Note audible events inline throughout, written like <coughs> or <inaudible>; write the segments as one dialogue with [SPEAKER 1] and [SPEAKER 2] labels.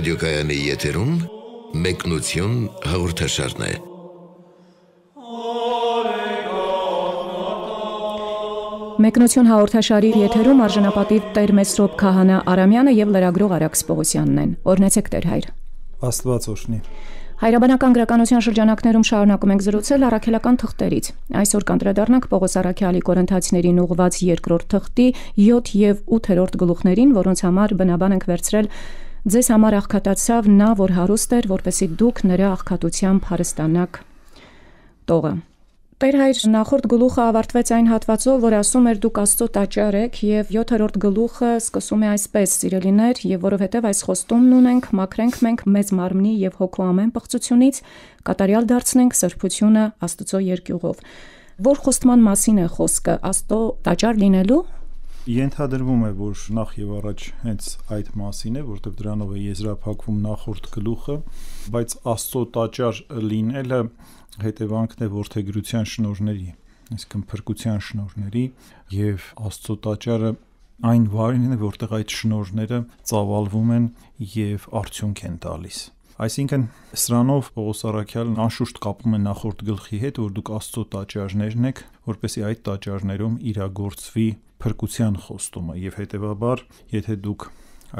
[SPEAKER 1] ռադիոկայանի եթերում մեկնություն հաղորդաշարն է։
[SPEAKER 2] Մեկնություն հաղորդաշարի եթերում արժանապատիվ Տեր Մեսրոբ Քահանա Արամյանը եւ լրագրող Արաքս Պողոսյանն են։ Օրհնեցեք Տեր հայր։
[SPEAKER 1] Աստված օրհնի։
[SPEAKER 2] Հայրաբանական գրականության շրջանակներում շարունակում ենք զրուցել առաքելական թղթերից։ Այսօր կանդրադառնանք Պողոս Արաքյալի Կորինթացիներին ուղված երկրորդ թղթի 7 եւ 8-րդ գլուխներին, որոնց համար բնաբան ենք վերցրել ձեզ համար աղքատացավ նա, որ հարուստ էր, որպեսի դուք նրա աղքատությամբ հարստանաք տողը։ Տեր հայր նախորդ գլուխը ավարտվեց այն հատվածով, որ ասում էր դուք Աստծո տաճար եք եւ 7-րդ գլուխը սկսում է այսպես՝ Սիրելիներ, եւ որովհետեւ այս խոստումն ունենք, մաքրենք մենք մեզ մարմնի եւ հոգու ամեն պղծությունից, կատարյալ դարձնենք սրբությունը Աստծո երկյուղով։ Որ խոստման մասին է խոսքը, Աստծո տաճար լինելու
[SPEAKER 1] Ենթադրվում է, որ նախ եւ առաջ հենց այդ մասին է, որտեղ դրանով է եզրափակվում նախորդ գլուխը, բայց աստծո տաճար լինելը հետևանքն է որթեգրության շնորհների, այսինքն փրկության շնորհների եւ աստծո տաճարը այն վարին է, որտեղ այդ շնորհները ծավալվում են եւ արդյունք են տալիս։ Այսինքն սրանով Պողոս Արաքյալն անշուշտ կապում է նախորդ գլխի հետ, որ դուք Աստծո տաճարներն եք, որպեսզի այդ տաճարներում իրագործվի փրկության խոստումը եւ հետեւաբար, եթե դուք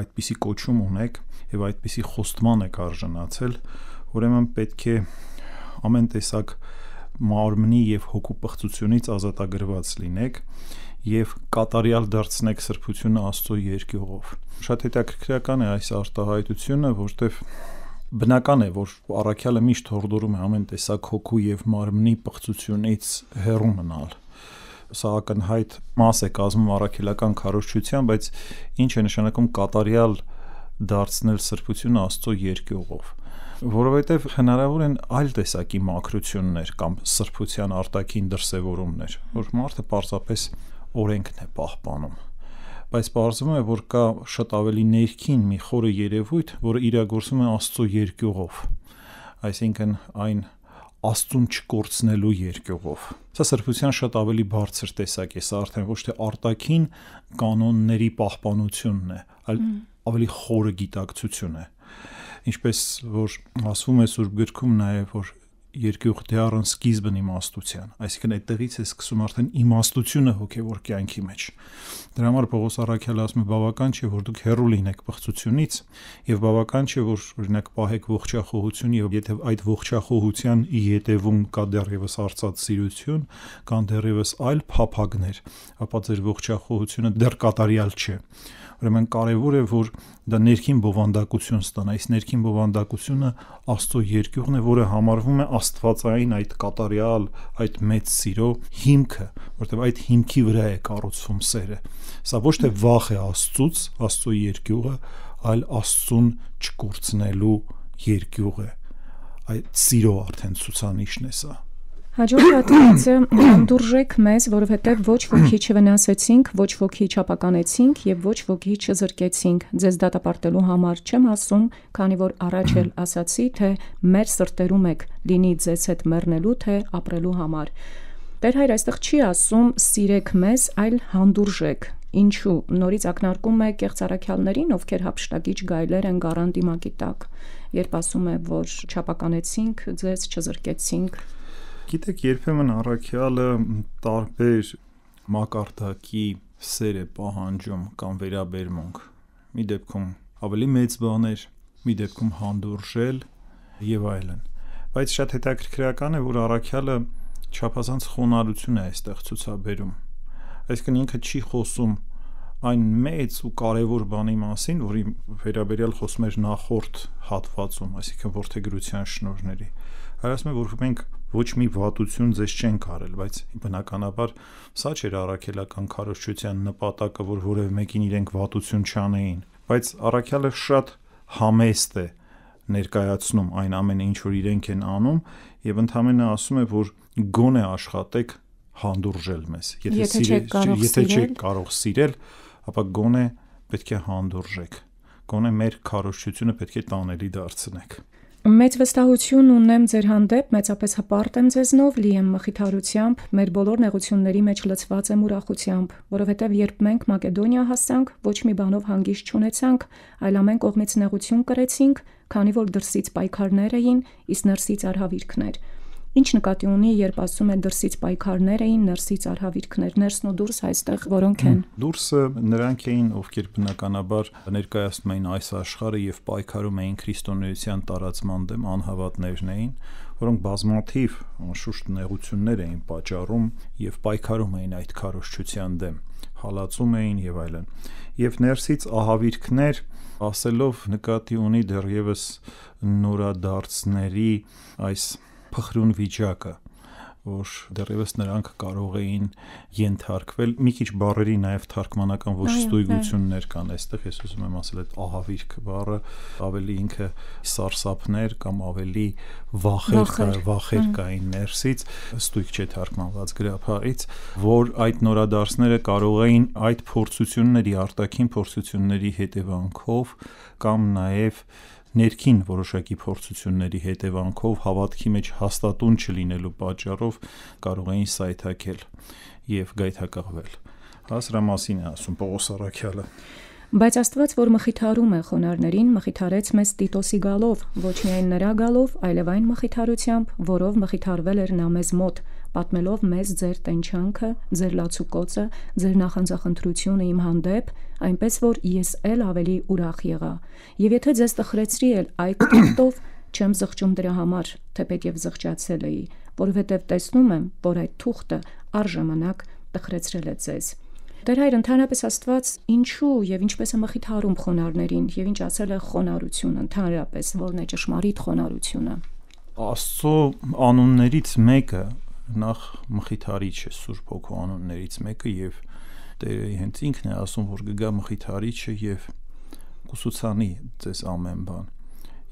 [SPEAKER 1] այդպիսի կոչում ունեք եւ այդպիսի խոստման եք արժանացել, ուրեմն պետք է ամեն տեսակ մարմնի եւ հոգու պղծությունից ազատագրված լինեք եւ կատարյալ դարձնեք սրբությունը Աստծո երկյուղով։ Շատ հետաքրքրական է այս արտահայտությունը, որտեղ Բնական է, որ առաքյալը միշտ հորդորում է ամեն տեսակ հոգու եւ մարմնի պղծությունից հեռու մնալ սա ակնհայտ մաս է կազմում առաքելական քարոշչության, բայց ինչ է նշանակում կատարյալ դարձնել սրբությունը Աստծո երկյուղով որովհետև հնարավոր են այլ տեսակի մակրություններ կամ սրբության արտաքին դրսևորումներ, որ մարդը պարզապես օրենքն է պահպանում բայց պարզվում է, որ կա շատ ավելի ներքին մի խորը երևույթ, որը իրագործվում է Աստծո երկյուղով։ Այսինքն այն աստուն չկորցնելու երկյուղով։ Սա սրբության շատ ավելի բարձր տեսակ է, սա արդեն ոչ թե արտաքին կանոնների պահպանությունն է, այլ ավելի խորը գիտակցություն է։ Ինչպես որ ասվում է Սուրբ գրքում նաև, որ երկյուղ թե առն սկիզբն իմաստության, այսինքն այդտեղից է սկսում արդեն իմաստությունը հոգևոր կյանքի մեջ։ Դրա համար Պողոս Արաքյալը ասում է բավական չէ որ դուք հերո լինեք բղծությունից եւ բավական չէ որ օրինակ պահեք ողջախոհություն եւ եթե այդ ողջախոհության յետևում կա դեռևս արծած սիրություն, կան դեռևս այլ փափագներ, ապա ձեր ողջախոհությունը դեռ կատարյալ չէ Ուրեմն կարևոր է որ դա ներքին բովանդակություն ստանա։ Այս ներքին բովանդակությունը Աստծո երկյուղն է, որը համարվում է Աստվածային այդ կատարյալ, այդ մեծ սիրո հիմքը, որտեղ այդ հիմքի վրա է կառուցվում սերը։ Սա ոչ թե վախ է Աստծուց, Աստծո երկյուղը, այլ Աստծուն չկորցնելու երկյուղ է։ Այդ սիրո արդեն ցուցանիշն է սա։
[SPEAKER 2] Հաջորդ հատվածը անդուրժեք մեզ, որովհետև ոչ ոքի չվնասեցինք, ոչ ոքի չապականեցինք եւ ոչ ոքի չզրկեցինք։ Ձեզ դատապարտելու համար չեմ ասում, քանի որ առաջ էլ ասացի, թե մեր սրտերում եք լինի ձեզ հետ մեռնելու թե ապրելու համար։ Տեր հայր այստեղ չի ասում սիրեք մեզ, այլ հանդուրժեք։ Ինչու նորից ակնարկում է կեղծ առաքյալներին, ովքեր հապշտագիչ գայլեր են գարանտի մակի տակ, երբ ասում է, որ չապականեցինք, ձեզ չզրկեցինք,
[SPEAKER 1] Գիտեք, երբեմն առաքյալը տարբեր մակարդակի սեր է պահանջում կամ վերաբերմունք։ Մի դեպքում ավելի մեծ բաներ, մի դեպքում հանդուրժել եւ այլն։ Բայց շատ հետաքրքրական է, որ առաքյալը չափազանց խոնարհություն է այստեղ ցուցաբերում։ Այսինքն ինքը չի խոսում այն մեծ ու կարևոր բանի մասին, որի վերաբերյալ խոսում էր նախորդ հատվածում, այսինքն ворթեգրության շնորհների։ Հայաստանը որ մենք ոչ մի վատություն ձեզ չեն կարել, բայց բնականաբար սա չէր առաքելական քարոշչության նպատակը, որ որևէ մեկին իրենք վատություն չանեին, բայց առաքյալը շատ համեստ է ներկայացնում այն ամենը, ինչ որ իրենք են անում, եւ ընդհանրապես ասում է, որ գոնե աշխատեք հանդուրժել մեզ։ Եթե սիրել, եթե չեք կարող սիրել, ապա գոնե պետք է հանդուրժեք։ Գոնե մեր քարոշչությունը պետք է տանելի դարձնենք։ դա
[SPEAKER 2] Մեծ վստահություն ունեմ ձեր հանդեպ, մեծապես հպարտ եմ ձեզնով, լի եմ մխիթարությամբ, մեր բոլոր նեղությունների մեջ լցված եմ ուրախությամբ, որովհետև երբ մենք Մակեդոնիա հասանք, ոչ մի բանով հանգիստ չունեցանք, այլ ամեն կողմից նեղություն կրեցինք, քանի որ դրսից պայքարներ էին, իսկ ներսից արհավիրքներ։ Ինչ նկատի ունի, երբ ասում է դրսից պայքարներ էին, ներսից արհավիրքներ, ներսն ու դուրս այստեղ որոնք են։
[SPEAKER 1] Դուրսը նրանք էին, ովքեր բնականաբար ներկայացնում էին այս աշխարհը եւ պայքարում էին քրիստոնեության տարածման դեմ, անհավատներն էին, որոնք բազմաթիվ անշուշտ նեղություններ էին պատճառում եւ պայքարում էին այդ քարոշչության դեմ, հալածում էին եւ այլն։ Եվ ներսից ահավիրքներ ասելով նկատի ունի դեռևս նորադարձների այս փխրուն վիճակը որ դեռևս նրանք կարող էին ենթարկվել մի քիչ բարերի նաև թարգմանական ոչ ստույգություններ կան այստեղ ես ուզում եմ ասել այդ ահավիրք բառը ավելի ինքը սարսափներ կամ ավելի վախեր վախեր կային ներսից ստույգ չէ թարգմանված գրափարից որ այդ նորադարձները կարող էին այդ փորձությունների արտաքին փորձությունների հետևանքով կամ նաև ներքին որոշակի փորձությունների հետևանքով հավատքի մեջ հաստատուն չլինելու պատճառով կարող էին սայթաքել եւ գայթակղվել։ Հա սրա մասին է ասում Պողոս Արաքյալը։
[SPEAKER 2] Բայց Աստված, որ մխիթարում է խոնարներին, մխիթարեց մեզ Տիտոսի գալով, ոչ միայն նրա գալով, այլև այն մխիթարությամբ, որով մխիթարվել էր նա մեզ մոտ, պատմելով մեզ ձեր տենչանքը, ձեր լացուկոծը, ձեր նախանձախնդրությունը իմ հանդեպ, այնպես որ ես էլ ավելի ուրախ եղա։ Եվ եթե ձեզ տխրեցրի էլ այդ թղթով, <coughs> չեմ զղջում դրա համար, թեպետ եւ զղջացել էի, որովհետեւ տեսնում եմ, որ այդ թուղթը արժանանակ տխրեցրել է ձեզ։ Տեր հայր ընդհանրապես Աստված ինչու եւ ինչպես է մխիթարում խոնարներին եւ ինչ ասել է խոնարություն ընդհանրապես, որն է ճշմարիտ
[SPEAKER 1] խոնարությունը։ Աստծո անուններից մեկը նախ մխիթարիչ է Սուրբ Հոգու անուններից մեկը եւ Տերը հենց ինքն է ասում, որ գա մխիթարիչը եւ կուսուցանի ձեզ ամեն բան։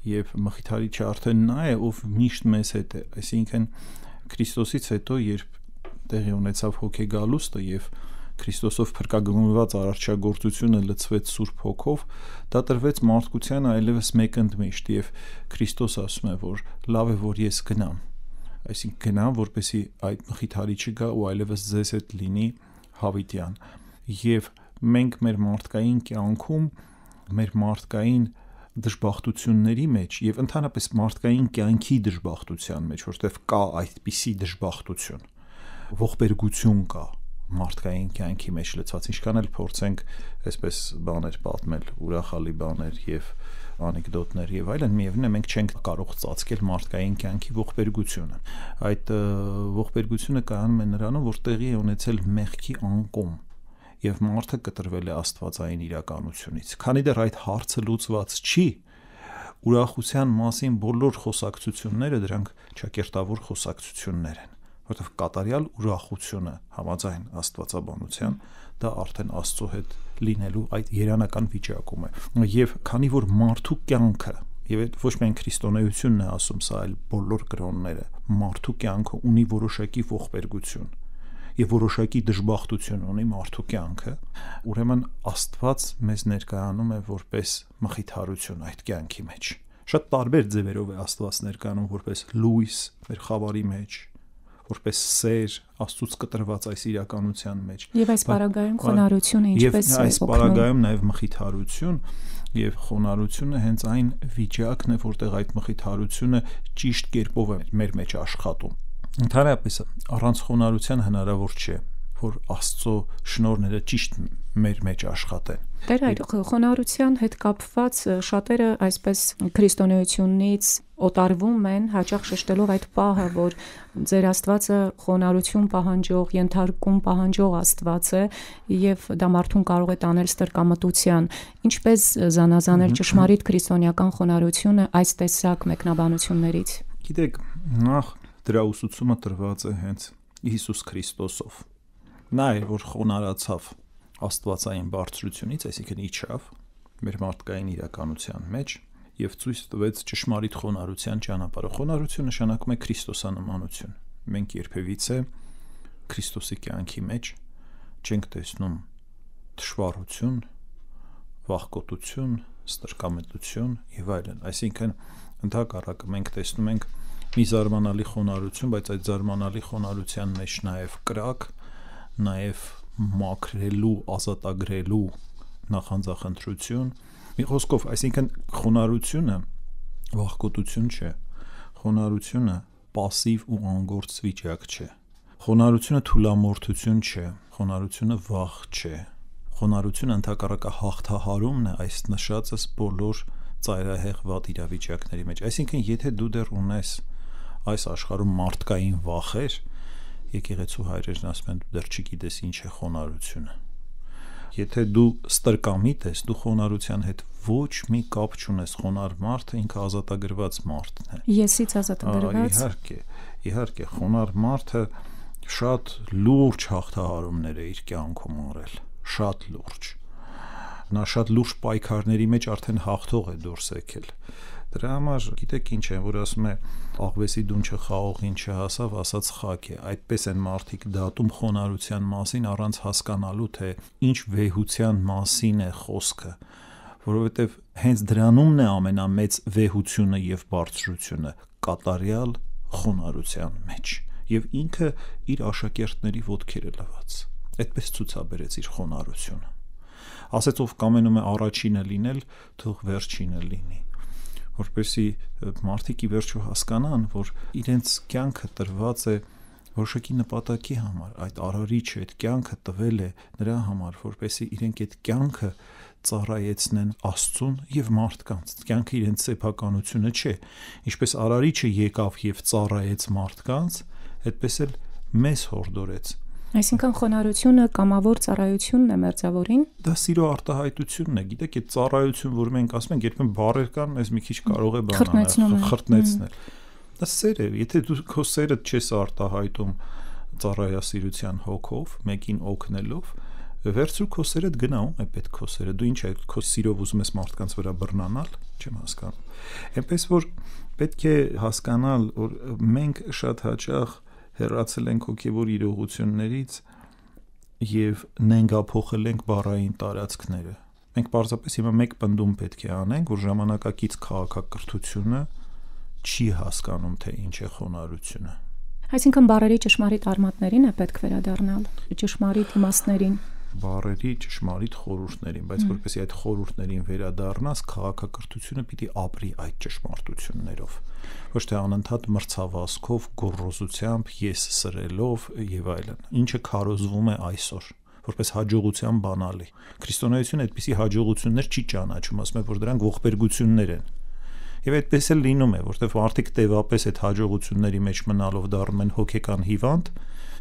[SPEAKER 1] Եվ մխիթարիչը արդեն նա է, ով միշտ մեզ հետ է, այսինքն Քրիստոսից հետո, երբ տեղի ունեցավ հոգեգալուստը եւ Քրիստոսով փրկագնված արարչագործությունը լցվեց Սուրբ Հոգով, դա տրվեց մարդկության այլևս մեկ ընդմիշտ եւ Քրիստոս ասում է, որ լավ է, որ ես գնամ այսինքն գնան, որպեսի այդ մխիթարի չգա ու այլևս ձեզ հետ լինի հավիտյան։ Եվ մենք մեր մարդկային կյանքում, մեր մարդկային դժբախտությունների մեջ եւ ընդհանրապես մարդկային կյանքի դժբախտության մեջ, որտեղ կա այդպիսի դժբախտություն, ողբերգություն կա, մարդկային կյանքի մեջ լցած ինչքան էլ փորձենք այսպես բաներ պատմել, ուրախալի բաներ եւ անեկդոտներ եւ այլն, միևնույնն է մենք չենք կարող ծածկել մարդկային կյանքի ողբերգությունը։ Այդ ողբերգությունը կայանում է նրանում, որ տեղի է ունեցել մեղքի անկում եւ մարդը կտրվել է աստվածային իրականությունից։ Քանի դեռ այդ հարցը լուծված չի, ուրախության մասին բոլոր խոսակցությունները դրանք ճակերտավոր խոսակցություններ են որովհետև կատարյալ ուրախությունը համաձայն աստվածաբանության դա արդեն Աստծո հետ լինելու այդ երանական վիճակում է եւ քանի որ մարդու կյանքը եւ այդ ոչ միայն քրիստոնեությունն է ասում սա, այլ բոլոր կրոնները մարդու կյանքը ունի որոշակի ողբերգություն եւ որոշակի դժբախտություն ունի մարդու կյանքը ուրեմն Աստված մեզ ներկայանում է որպես մխիթարություն այդ կյանքի մեջ շատ տարբեր ձևերով է Աստված ներկայանում որպես լույս մեր խավարի մեջ որպես սեր աստծուց կտրված այս իրականության մեջ։ Եվ այս պարագայում խոնարհությունը ինչպես է։ Եվ այս պարագայում նաև մխիթարություն եւ խոնարհությունը հենց այն վիճակն է, որտեղ այդ մխիթարությունը ճիշտ կերպով է մեր մեջ աշխատում։ Ընդհանրապես առանց խոնարհության հնարավոր չէ, որ Աստծո շնորհները ճիշտ մեր մեջ աշխատեն։
[SPEAKER 2] Դեր այդ խոնարհության հետ կապված շատերը այսպես քրիստոնեությունից օտարվում են հաճախ շեշտելով այդ պահը, որ ձեր Աստվածը խոնարհություն պահանջող, ենթարկում պահանջող Աստված է եւ դա մարդուն կարող է տանել ստրկամտության։ Ինչպես զանազանել ճշմարիտ քրիստոնեական խոնարհությունը այս տեսակ
[SPEAKER 1] մեկնաբանություններից։ Գիտեք, նախ դրա ուսուցումը տրված է հենց Հիսուս Քրիստոսով։ Նա էր, որ խոնարհացավ աստվածային բարձրությունից, այսինքն իջավ մեր մարդկային իրականության մեջ եւ ցույց տվեց ճշմարիտ խոնարհության ճանապարհը։ Խոնարհություն նշանակում է Քրիստոսանմանություն։ Մենք երբևիցե Քրիստոսի կյանքի մեջ չենք տեսնում դժվարություն, վախկոտություն, ստրկամետություն եւ այլն։ Այսինքն ընդհակառակը մենք տեսնում ենք մի զարմանալի խոնարհություն, բայց այդ զարմանալի խոնարհության մեջ նաեւ կրակ, նաեւ մաքրելու, ազատագրելու նախանձախնդրություն։ Մի խոսքով, այսինքն խոնարհությունը վախկոտություն չէ։ Խոնարհությունը пассив ու անգործ վիճակ չէ։ Խոնարհությունը թուլամորթություն չէ, խոնարհությունը վախ չէ։ Խոնարհությունը ընդհակառակը հաղթահարումն է այս նշածս բոլոր ծայրահեղ վատ իրավիճակների մեջ։ Այսինքն, եթե դու դեռ ունես այս աշխարհում մարդկային վախեր, եկեղեցու հայրերն ասում են դու դեռ չգիտես ինչ է խոնարհությունը։ Եթե դու ստրկամիտ ես, դու խոնարհության հետ ոչ մի կապ չունես։ Խոնար մարդը ինքը ազատագրված մարդն է։
[SPEAKER 2] Եսից ազատագրված։ Իհարկե,
[SPEAKER 1] իհարկե, խոնար մարդը շատ լուրջ հաղթահարումներ է իր կյանքում արել, շատ լուրջ։ Նա շատ լուրջ պայքարների մեջ արդեն հաղթող է դուրս եկել Դրա համար գիտեք ինչ է, որ ասում է աղվեսի դունչը խաղողին չհասավ, ասած խակ է։ Այդպես են մարդիկ դատում խոնարհության մասին առանց հասկանալու թե ինչ վեհության մասին է խոսքը որովհետև հենց դրանումն է ամենամեծ վեհությունը եւ բարձրությունը կատարյալ խոնարհության մեջ եւ ինքը իր աշակերտների ոդքերը լվաց այդպես ցուցաբերեց իր խոնարհությունը ասեցով կամենում է առաջինը լինել թող վերջինը լինի որպեսի մարդիկ ի վերջո հասկանան, որ իրենց կյանքը տրված է որոշակի նպատակի համար, այդ արարիչը այդ կյանքը տվել է նրա համար, որպեսի իրենք այդ կյանքը ծառայեցնեն Աստծուն եւ մարդկանց։ Կյանքը իրենց սեփականությունը չէ։ Ինչպես արարիչը եկավ եւ ծառայեց մարդկանց, այդպես էլ մեզ հորդորեց
[SPEAKER 2] Այսինքն խոնարհությունը կամավոր ծառայությունն է մերձավորին։
[SPEAKER 1] Դա սիրո արտահայտությունն է, գիտեք, այդ ծառայություն, որ մենք ասում ենք, երբեմն բարեր կան, մեզ մի քիչ կարող է բանալ, խրտնեցնել։ Դա սեր է, եթե դու քո սերը չես արտահայտում ծառայասիրության հոգով, մեկին օգնելով, վերցու քո սերը դգնաում է պետք քո սերը։ Դու ինչ է քո սիրով ուզում ես մարդկանց վրա բռնանալ, չեմ հասկանում։ Էնպես որ պետք է հասկանալ, որ մենք շատ հաճախ հեռացել ենք հոգևոր իրողություններից եւ նենգափոխել ենք բառային տարածքները։ Մենք պարզապես հիմա մեկ բնդում պետք է անենք, որ ժամանակակից քաղաքակրթությունը չի հասկանում, թե ինչ է խոնարհությունը։
[SPEAKER 2] Այսինքն բարերի ճշմարիտ արմատներին է պետք վերադառնալ, ճշմարիտ իմաստներին
[SPEAKER 1] բարերի ճշմարիտ խորհուրդներին, բայց որպեսզի այդ խորհուրդներին վերադառնաս, քաղաքակրթությունը պիտի ապրի այդ ճշմարտություններով։ Ոչ թե անընդհատ մրցավազքով, գոռոզությամբ, ես սրելով եւ այլն։ Ինչը քարոզվում է այսօր որպես հաջողության բանալի։ Քրիստոնեությունը այդպիսի հաջողություններ չի ճանաչում, ասում է, որ դրանք ողբերգություններ են։ Եվ այդպես էլ լինում է, որտեղ մարդիկ տևապես այդ հաջողությունների մեջ մնալով դառնում են հոգեկան հիվանդ,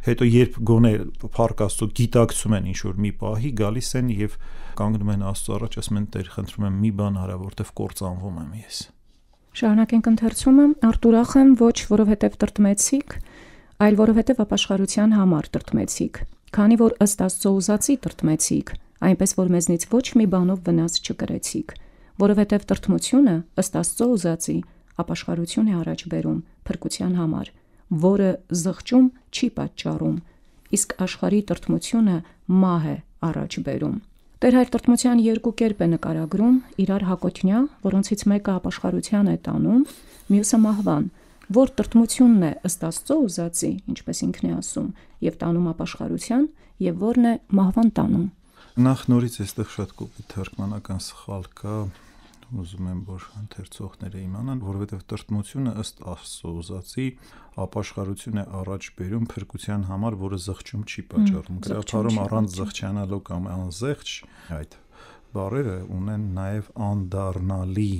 [SPEAKER 1] հետո երբ գոնե փառք Աստծո գիտակցում են ինչ որ մի պահի գալիս են եւ կանգնում են Աստծո առաջ, ասում են Տեր, խնդրում եմ մի բան արա, որտեվ կործանվում եմ ես։
[SPEAKER 2] Շարունակենք ընթերցումը։ Արտուրախ եմ ոչ որովհետև տրտմեցիք, այլ որովհետև ապաշխարության համար տրտմեցիք, քանի որ ըստ Աստծո ուզածի տրտմեցիք, այնպես որ մեզնից ոչ մի բանով վնաս չկրեցիք, որովհետև տրտմությունը ըստ Աստծո ուզածի ապաշխարություն է առաջ բերում փրկության համար, որը զղջում չի պատճառում, իսկ աշխարհի տրտմությունը մահ է առաջ բերում։ Տերհայր տրտմության երկու կերպ է նկարագրում՝ իրար հակոտնյա, որոնցից մեկը ապաշխարության է տանում, մյուսը մահվան, որ տրտմությունն է ըստ Աստծո ուզածի, ինչպես ինքն է ասում, եւ տանում ապաշխարության, եւ որն է մահվան տանում։
[SPEAKER 1] Նախ նորից այստեղ շատ կոպիտ թարգմանական սխալ կա, ուզում եմ որ ընթերցողները իմանան, որովհետև տրտմությունը ըստ Աստծո ուզածի ապաշխարություն է առաջ բերում փրկության համար, որը զղջում չի պատճառում։ Գրաթարում առանց զղջանալու կամ անզղջ այդ բարերը ունեն նաև անդառնալի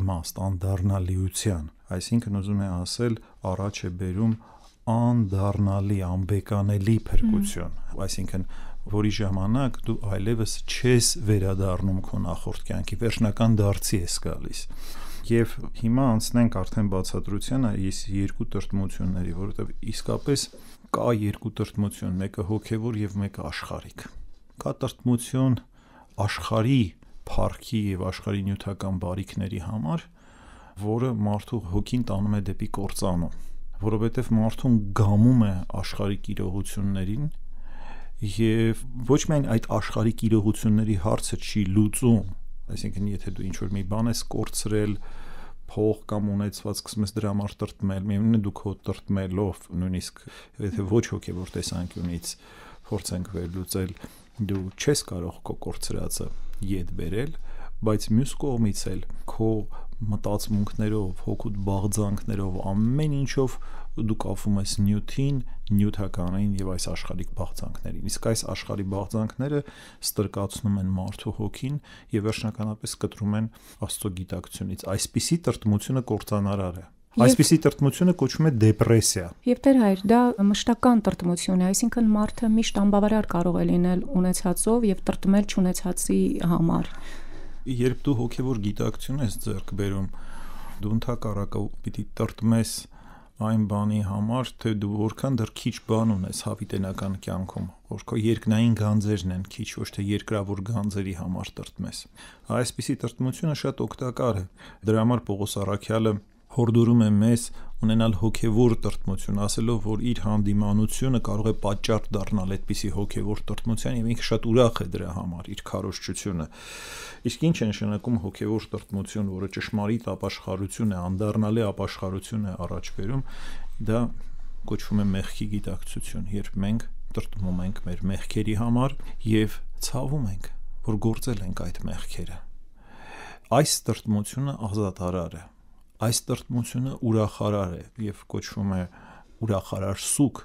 [SPEAKER 1] իմաստ, անդառնալիության։ Այսինքն ուզում է ասել առաջ է բերում անդառնալի, անբեկանելի փրկություն։ Այսինքն որի ժամանակ դու այլևս չես վերադառնում քո նախորդ կյանքի վերջնական դարձի ես գալիս եւ հիմա անցնենք արդեն բացատրությանը այս երկու տրտմությունների, որովհետեւ իսկապես կա երկու տրտմություն, մեկը հոգեվոր եւ մեկը աշխարհիկ։ Կա տրտմություն աշխարհի փառքի եւ աշխարհի նյութական բարիքների համար, որը մարդու հոգին տանում է դեպի կործանու, որովհետեւ մարդուն գամում է աշխարհի իրողություններին եւ ոչ միայն այդ աշխարհի իրողությունների հարցը չի լուծում, այսինքն եթե դու ինչ որ մի բան ես կորցրել, փող կամ ունեցված սկսում ես դրա համար տրտմել, միևնույնն է դու քո տրտմելով, նույնիսկ եթե ոչ հոգեոր տեսանկյունից փորձենք վերլուծել, դու չես կարող քո կորցրածը յետ բերել, բայց մյուս կողմից էլ քո մտածմունքներով, հոգուտ բաղձանքներով, ամեն ինչով դու կապվում ես նյութին, նյութականային եւ այս աշխարհիկ բաղձանքներին։ Իսկ այս աշխարհի բաղձանքները ստրկացնում են մարդու հոգին եւ վերջնականապես կտրում են աստծո գիտակցունից։ Այսպիսի տրտմությունը կործանարար է։ Այսպիսի տրտմությունը կոչվում է դեպրեսիա։
[SPEAKER 2] Եվ դեր հայր, դա մշտական տրտմություն է, այսինքն մարդը միշտ անբավարար կարող է լինել ունեցածով եւ տրտմել չունեցածի համար։
[SPEAKER 1] Երբ դու հոգեվոր գիտակցություն ես ձեռք բերում, դու ընդհակառակը պիտի տրտմես այն բանի համար, թե դու որքան դեռ քիչ բան ունես հավիտենական կյանքում, որ քո երկնային գանձերն են քիչ, ոչ թե երկրավոր գանձերի համար տրտմես։ Այսպիսի տրտմությունը շատ օգտակար է։ Դրա համար Պողոս Արաքյալը հորդորում է մեզ ունենալ հոգևոր տրտմություն, ասելով, որ իր հանդիմանությունը կարող է պատճառ դառնալ այդպիսի հոգևոր տրտմության եւ ինքը շատ ուրախ է դրա համար, իր քարոշչությունը։ Իսկ ինչ է նշանակում հոգևոր տրտմություն, որը ճշմարիտ ապաշխարություն է, անդառնալի ապաշխարություն է առաջ բերում, դա կոչվում է մեղքի գիտակցություն, երբ մենք տրտմում ենք մեր մեղքերի համար եւ ցավում ենք, որ գործել ենք այդ մեղքերը։ Այս տրտմությունը ազատ արար է այս տրտմությունը ուրախարար է եւ կոչվում է ուրախարար սուկ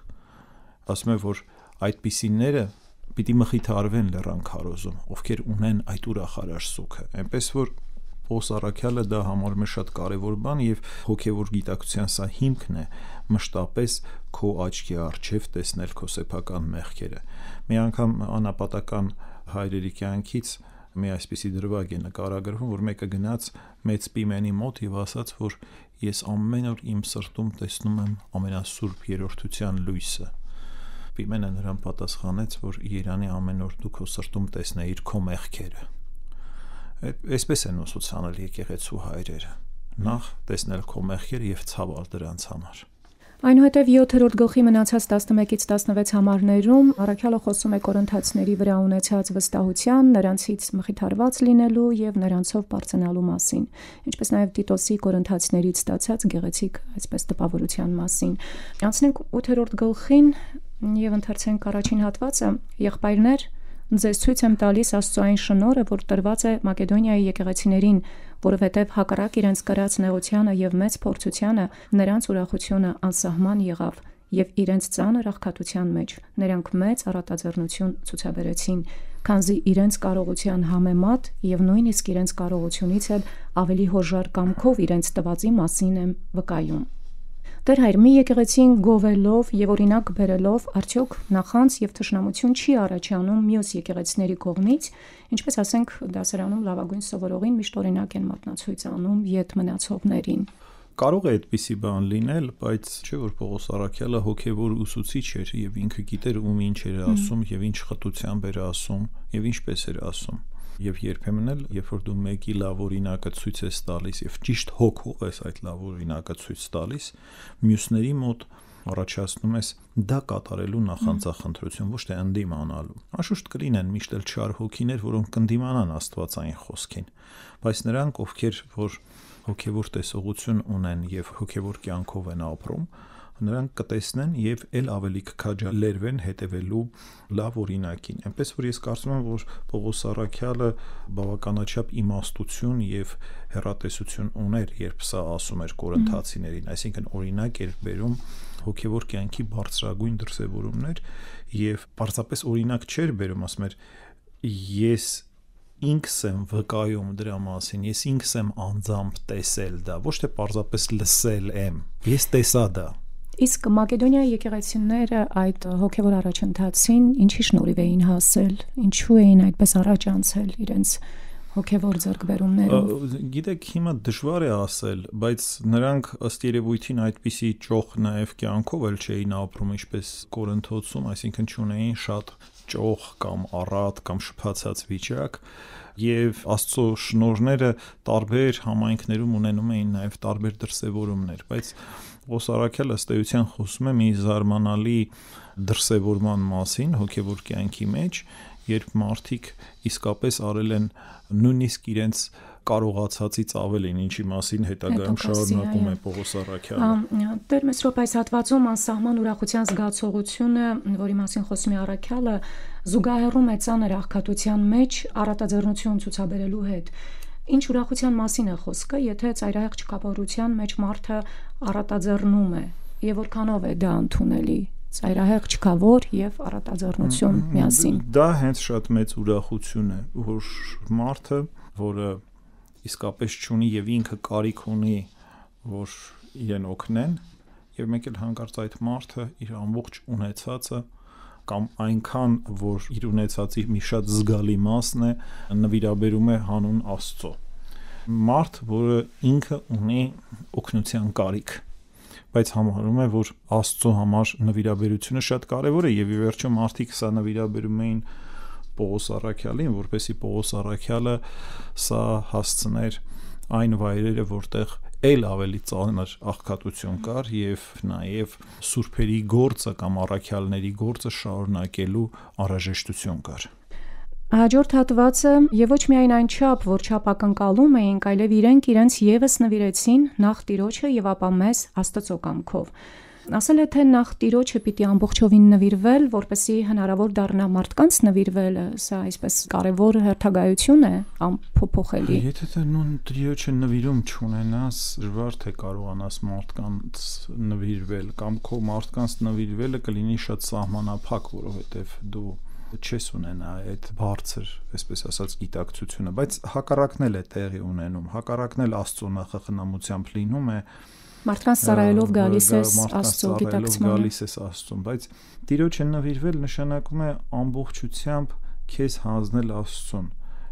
[SPEAKER 1] ասում է որ այդ պիսինները պիտի մխիթարվեն լեռան քարոզում ովքեր ունեն այդ ուրախարար սուկը այնպես որ Պողոս Արաքյալը դա համարում է շատ կարևոր բան եւ հոգեվոր գիտակցության սա հիմքն է մշտապես քո աչքի առջև տեսնել քո սեփական մեղքերը մի անգամ անապատական հայրերի կյանքից մի այսպիսի դրվագ է նկարագրվում, որ մեկը գնաց մեծ պիմենի մոտ եւ ասաց, որ ես ամեն օր իմ սրտում տեսնում եմ ամենասուրբ երրորդության լույսը։ Պիմենը նրան պատասխանեց, որ Երանի ամեն օր դու քո սրտում տեսնեիր քո մեղքերը։ Այսպես են ուսուցանել եկեղեցու հայրերը։ Նախ տեսնել քո մեղքերը եւ ցավալ դրանց համար։
[SPEAKER 2] Այնուհետև 7-րդ գլխի մնացած 11-ից 16 համարներում առաքյալը խոսում է Կորինթացիների վրա ունեցած վստահության, նրանցից մխիթարված լինելու եւ նրանցով բարձրանալու մասին, ինչպես նաեւ Տիտոսի Կորինթացիներից ստացած գեղեցիկ այսպես տպավորության մասին։ Անցնենք 8-րդ գլխին եւ ընթերցենք առաջին հատվածը՝ եղբայրներ, ձեզ ցույց եմ տալիս Աստծո այն շնորհը, որ տրված է Մակեդոնիայի եկեղեցիներին, որովհետև հակառակ իրենց կրած նեղությանը եւ մեծ փորձությանը նրանց ուրախությունը անսահման եղավ եւ իրենց ծանր աղքատության մեջ նրանք մեծ առատաձեռնություն ցուցաբերեցին, քանզի իրենց կարողության համեմատ եւ նույնիսկ իրենց կարողությունից էլ ավելի հոժար կամքով իրենց տվածի մասին եմ վկայում։ Տեր հայր, մի եկեղեցին գովելով եւ օրինակ բերելով, արդյոք նախանց եւ թշնամություն չի առաջանում մյուս եկեղեցիների կողմից, ինչպես ասենք դասարանում լավագույն սովորողին միշտ օրինակ են մատնացույց անում իդ մնացողներին։
[SPEAKER 1] Կարող է այդպիսի բան լինել, բայց չէ որ Պողոս Արաքյալը հոգևոր ուսուցիչ էր եւ ինքը գիտեր ում ինչ էր ասում եւ ինչ խտությամբ էր ասում եւ ինչպես էր ասում եւ երբեմն էլ երբ որ դու մեկի լավ օրինակը ցույց ես տալիս եւ ճիշտ հոգող ես այդ լավ օրինակը ցույց տալիս մյուսների մոտ առաջացնում ես դա կատարելու նախանցախնդրություն ոչ թե ընդդիմանալու։ Անշուշտ կլինեն միշտ էլ չար հոգիներ, որոնք կընդդիմանան Աստվածային խոսքին, բայց նրանք, ովքեր որ հոգևոր տեսողություն ունեն եւ հոգևոր կյանքով են ապրում, նրանք կտեսնեն եւ ել ավելի կքաջալերվեն հետեւելու լավ օրինակին։ Էնպես որ ես կարծում եմ, որ Պողոս Սարաքյալը բավականաչափ իմաստություն եւ հերատեսություն ուներ, երբ սա ասում էր կորընթացիներին, այսինքն օրինակ էր բերում հոգևոր կյանքի բարձրագույն դրսևորումներ եւ պարզապես օրինակ չէր բերում, ասում էր ես ինքս եմ վկայում դրա մասին, ես ինքս եմ անձամբ տեսել դա, ոչ թե պարզապես լսել եմ։ Ես տեսա դա։
[SPEAKER 2] Իսկ Մակեդոնիայի եկեղեցիները այդ հոգևոր առաջընթացին ինչի շնորհիվ էին հասել, ինչու էին այդպես առաջ անցել իրենց հոգևոր ձեռքբերումներով։
[SPEAKER 1] Գիտեք, հիմա դժվար է ասել, բայց նրանք ըստ երևույթին այդպիսի ճոխ նաև կյանքով էլ չէին ապրում, ինչպես Կորինթոցում, այսինքն չունեին շատ ճոխ կամ առատ կամ շփացած վիճակ եւ աստծո շնորները տարբեր համայնքներում ունենում էին նաև տարբեր դրսևորումներ, բայց Օսարակելը ըստ էության խոսում է մի զարմանալի դրսևորման մասին հոգևոր կյանքի մեջ, երբ մարդիկ իսկապես արել են նույնիսկ իրենց կարողացածից ավելին, ինչի մասին հետագայում շարունակում է Պողոս Արաքյալը։
[SPEAKER 2] Տեր Մեսրոպ այս հատվածում անսահման ուրախության զգացողությունը, որի մասին խոսում է Արաքյալը, զուգահեռում է ցաներ աղքատության մեջ առատաձեռնություն ցուցաբերելու հետ։ Ինչ ուրախության մասին է խոսքը, եթե ծայրահեղ չկապավորության մեջ մարդը առատաձեռնում է եւ որքանով է դա ընդունելի ծայրահեղ չկավոր եւ առատաձեռնություն միասին։
[SPEAKER 1] Դա հենց շատ մեծ ուրախություն է, որ մարդը, որը իսկապես ճունի եւ ինքը կարիք ունի, որ իրեն օգնեն, եւ մեկ էլ հանկարծ այդ մարդը իր ամբողջ ունեցածը կամ այնքան, որ իր ունեցածի մի շատ զգալի մասն է նվիրաբերում է հանուն Աստծո։ Մարդ, որը ինքը ունի օգնության կարիք, բայց համարում է, որ Աստծո համար նվիրաբերությունը շատ կարևոր է եւ ի վերջո մարդիկ սա նվիրաբերում էին Պողոս Արաքյալին, որպեսի Պողոս Արաքյալը սա հասցներ այն վայրերը, որտեղ ել ավելի ծանր աղքատություն կար եւ նաեւ սուրբերի գործը կամ առաքյալների գործը շարունակելու անհրաժեշտություն կար։
[SPEAKER 2] Հաջորդ հատվածը եւ ոչ միայն այն չափ, որ չափ ակնկալում էինք, այլև իրենք իրենց եւս նվիրեցին նախ տիրոջը եւ ապա մեզ Աստծո կամքով։ Ասել է թե նախ տիրոջը պիտի ամբողջովին նվիրվել, որպեսի հնարավոր դառնա մարդկանց նվիրվելը, սա այսպես կարևոր հերթագայություն է ամփոփելի։
[SPEAKER 1] Եթե դու նույն տիրոջը նվիրում չունենաս, դժվար թե կարողանաս մարդկանց նվիրվել կամ քո մարդկանց նվիրվելը կլինի շատ սահմանափակ, որովհետև դու չես ունենա այդ բարձր, այսպես ասած, գիտակցությունը, բայց հակառակն էլ է տեղի ունենում։ Հակառակն էլ Աստծո նախախնամությամբ լինում է, Մարդկանց ծառայելով գալիս ես Աստծո գիտակցմանը։ Գալիս ես Աստծուն, բայց Տիրոջը նվիրվել նշանակում է ամբողջությամբ քեզ հանձնել Աստծուն։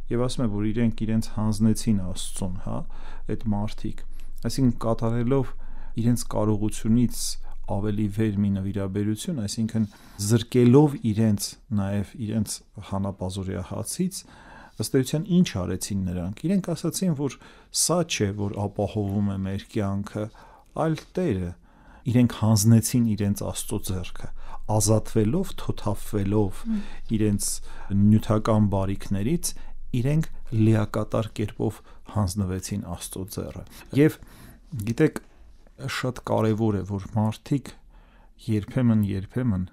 [SPEAKER 1] Եվ ասում է, որ իրենք իրենց հանձնեցին Աստծուն, հա, այդ մարդիկ։ Այսինքն կատարելով իրենց կարողությունից ավելի վեր մի նվիրաբերություն, այսինքն զրկելով իրենց նաև իրենց հանապազորիա հացից, ըստ էության ինչ արեցին նրանք։ Իրենք ասացին, որ սա չէ, որ ապահովում է մեր կյանքը, այլ Տերը։ Իրենք հանձնեցին իրենց Աստծո ձեռքը, ազատվելով, թոթափվելով իրենց նյութական բարիքներից, իրենք լիակատար կերպով հանձնվեցին Աստծո ձեռը։ Եվ գիտեք, շատ կարևոր է, որ մարդիկ երբեմն երբեմն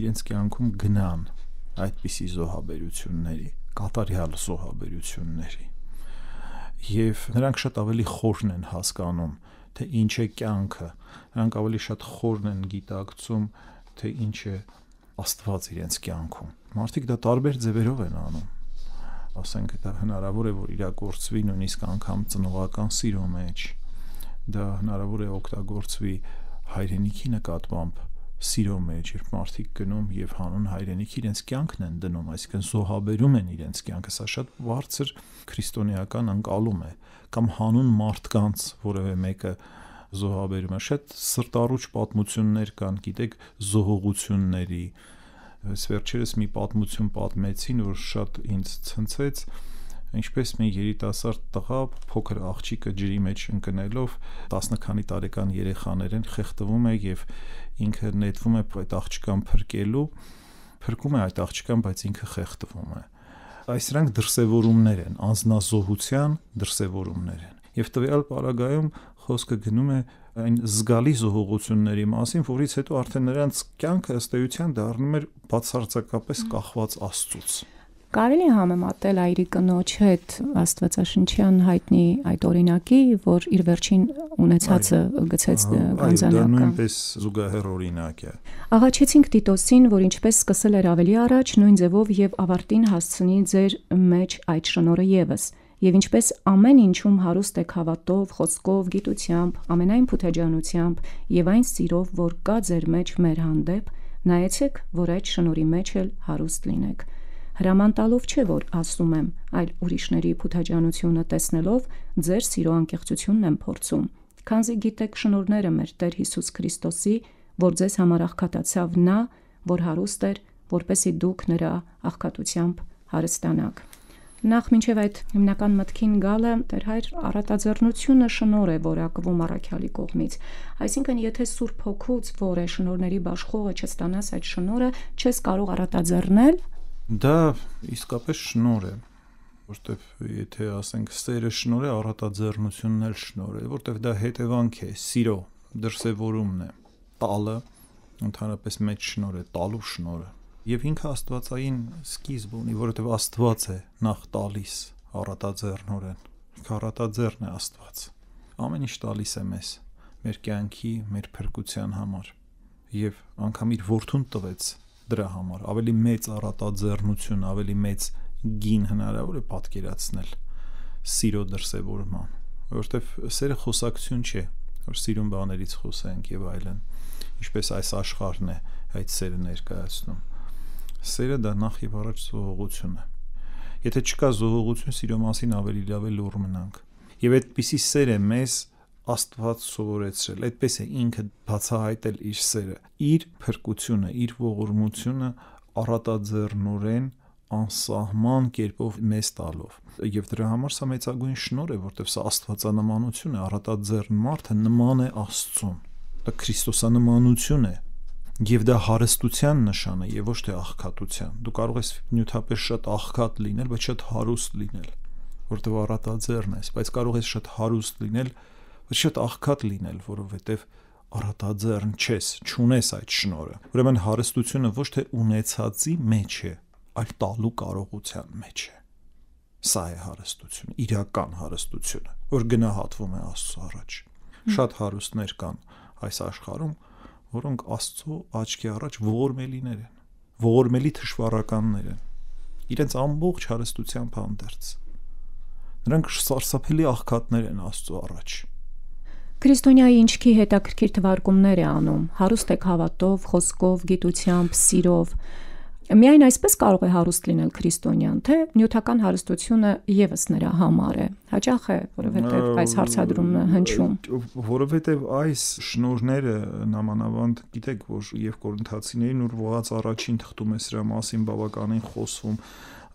[SPEAKER 1] իրենց կյանքում գնան այդպիսի զոհաբերությունների, կատարյալ զոհաբերությունների։ Եվ նրանք շատ ավելի խորն են հասկանում, թե ինչ է կյանքը։ Նրանք ավելի շատ խորն են գիտակցում, թե ինչ է Աստված իրենց կյանքում։ Մարդիկ դա տարբեր ձևերով են անում։ Ասենք դա հնարավոր է, որ իրագործվի նույնիսկ անգամ ծնողական սիրո մեջ։ Դա հնարավոր է օգտագործվի հայրենիքի նկատմամբ սիրո մեջ, երբ մարդիկ գնում եւ հանուն հայրենիք իրենց կյանքն են դնում, այսինքն զոհաբերում են իրենց կյանքը, սա շատ բարձր քրիստոնեական անկալում է կամ հանուն մարդկանց որևէ մեկը զոհաբերում է շատ սրտառուճ պատմություններ կան գիտեք զոհողությունների ես վերջերս մի պատմություն պատմեցին որ շատ ինձ ցնցեց ինչպես մի երիտասարդ տղա փոքր աղջիկը ջրի մեջ ընկնելով 10 քանի տարեկան երեխաներեն խեղդվում է եւ ինքը նետվում է այդ աղջկան փրկելու փրկում է այդ աղջկան բայց ինքը խեղդվում է այս սրանք դրսևորումներ են, անznազողության դրսևորումներ են։ Եվ տվյալ պարագայում խոսքը գնում է այն զգալի զողողությունների մասին, որից հետո արդեն նրանց կյանքը ըստ էության դառնում էր բացարձակապես կախված Աստծուց։ mm -hmm
[SPEAKER 2] Կարելի է համեմատել այրի կնոջ հետ Աստվածաշնչյան հայտնի այդ օրինակի, որ իր վերջին ունեցածը գցեց գանձանյակը։ Այո, դա նույնպես
[SPEAKER 1] զուգահեռ օրինակ է։
[SPEAKER 2] Աղաչեցինք Տիտոսին, որ ինչպես սկսել էր ավելի առաջ, նույն ձևով եւ ավարտին հասցնի ձեր մեջ այդ շնորը եւս։ Եվ ինչպես ամեն ինչում հարուստ եք հավատով, խոսքով, գիտությամբ, ամենայն փութեջանությամբ եւ այն սիրով, որ կա ձեր մեջ մեր հանդեպ, նայեցեք, որ այդ շնորի մեջ էլ հարուստ լինեք հրաման տալով չէ, որ ասում եմ, այլ ուրիշների փութաջանությունը տեսնելով, ձեր սիրո անկեղծությունն եմ փորձում։ Քանզի գիտեք շնորհները մեր Տեր Հիսուս Քրիստոսի, որ ձեզ համար աղքատացավ նա, որ հարուստ էր, որպեսի դուք նրա աղքատությամբ հարստանաք։ Նախ մինչև այդ հիմնական մտքին գալը Տեր Հայր առատաձեռնությունը շնոր է որակվում առաքյալի կողմից։ Այսինքն, եթե Սուրբ Հոգուց, որ է շնորների աշխողը, չստանաս այդ շնորը, չես կարող առատաձեռնել
[SPEAKER 1] Դա իսկապես շնոր է, որովհետև եթե ասենք սերը շնոր է, առատաձեռնությունն էլ շնոր է, որովհետև դա հետևանք է, սիրո դրսևորումն է, տալը ընդհանրապես մեծ շնոր է, տալու շնորը։ Եվ ինքը աստվածային սկիզբ ունի, որովհետև Աստված է նախ տալիս առատաձեռնորեն։ Քարատաձեռն է Աստված։ Ամեն ինչ տալիս է մեզ մեր կյանքի, մեր փրկության համար։ Եվ անգամ իր որդուն տվեց դրա համար ավելի մեծ առատաձեռնություն, ավելի մեծ գին հնարավոր է պատկերացնել սիրո դրսևորման, որովհետև սերը խոսակցություն չէ, որ սիրուն բաներից խոսենք եւ այլն, ինչպես այս աշխարհն է այդ սերը ներկայացնում։ Սերը դա նախ եւ առաջ զողողություն է։ Եթե չկա զողողություն, սիրո մասին ավելի լավ է լուր մնանք։ Եվ այդպիսի սեր է մեզ Աստված սովորեցրել։ Այդպես է ինքը բացահայտել իր սերը, իր փրկությունը, իր ողորմությունը առատաձեռնորեն անսահման կերպով մեզ տալով։ Եվ դրա համար սա մեծագույն շնոր է, որտեվ սա աստվածանմանություն է, առատաձեռն մարդը նման է Աստծուն։ Դա Քրիստոսանմանություն է։ Եվ դա հարստության նշան է, եւ ոչ թե աղքատության։ Դու կարող ես նյութապես շատ աղքատ լինել, բայց շատ հարուստ լինել, որտեվ առատաձեռն ես, բայց կարող ես շատ հարուստ լինել, բայց շատ աղքատ լինել, որովհետև առատաձեռն չես, չունես այդ շնորը։ Ուրեմն հարստությունը ոչ թե ունեցածի մեջ է, այլ տալու կարողության մեջ է։ Սա է հարստությունը, իրական հարստությունը, որ գնահատվում է Աստծո առաջ։ Շատ հարուստներ կան այս աշխարհում, որոնք Աստծո աչքի առաջ ողորմելիներ են, ողորմելի թշվառականներ են։ Իրենց ամբողջ հարստությամբ հանդերձ։ Նրանք սարսափելի աղքատներ են Աստծո առաջ
[SPEAKER 2] Քրիստոնյայի ինչքի հետաքրքիր թվարկումներ է անում, հարուստ է հավատով, խոսքով, գիտությամբ, սիրով։ Միայն այսպես կարող է հարուստ լինել քրիստոնյան, թե նյութական հարստությունը եւս նրա համար է։ Հաճախ է, որովհետեւ այս հարցադրումը հնչում։
[SPEAKER 1] Որովհետեւ այս շնորները նամանավանդ գիտեք, որ եւ կորինթացիներին ուր ողած առաջին թղթում է սրա մասին բավականին խոսվում,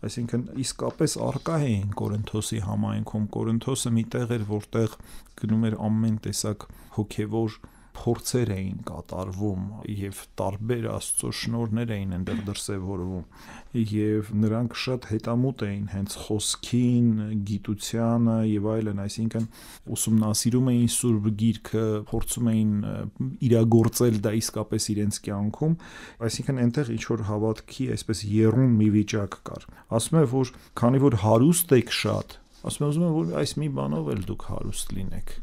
[SPEAKER 1] այսինքն իսկապես արկա էին Կորինթոսի համայնքում Կորինթոսը մի տեղ էր որտեղ գնում էր ամեն տեսակ հոգևոր փորձեր էին կատարվում եւ տարբեր աստծո շնորներ էին այնտեղ դրսեւորվում եւ նրանք շատ հետամուտ էին հենց խոսքին, գիտությանը եւ այլն, այսինքն ուսումնասիրում էին Սուրբ Գիրքը, փորձում էին իրագործել դա իսկապես իրենց կյանքում, այսինքն այնտեղ ինչ որ հավատքի այսպես երուն մի վիճակ կար։ Ասում է, որ քանի որ հարուստ եք շատ, ասում եմ ուզում եմ որ այս մի բանով էլ դուք հարուստ լինեք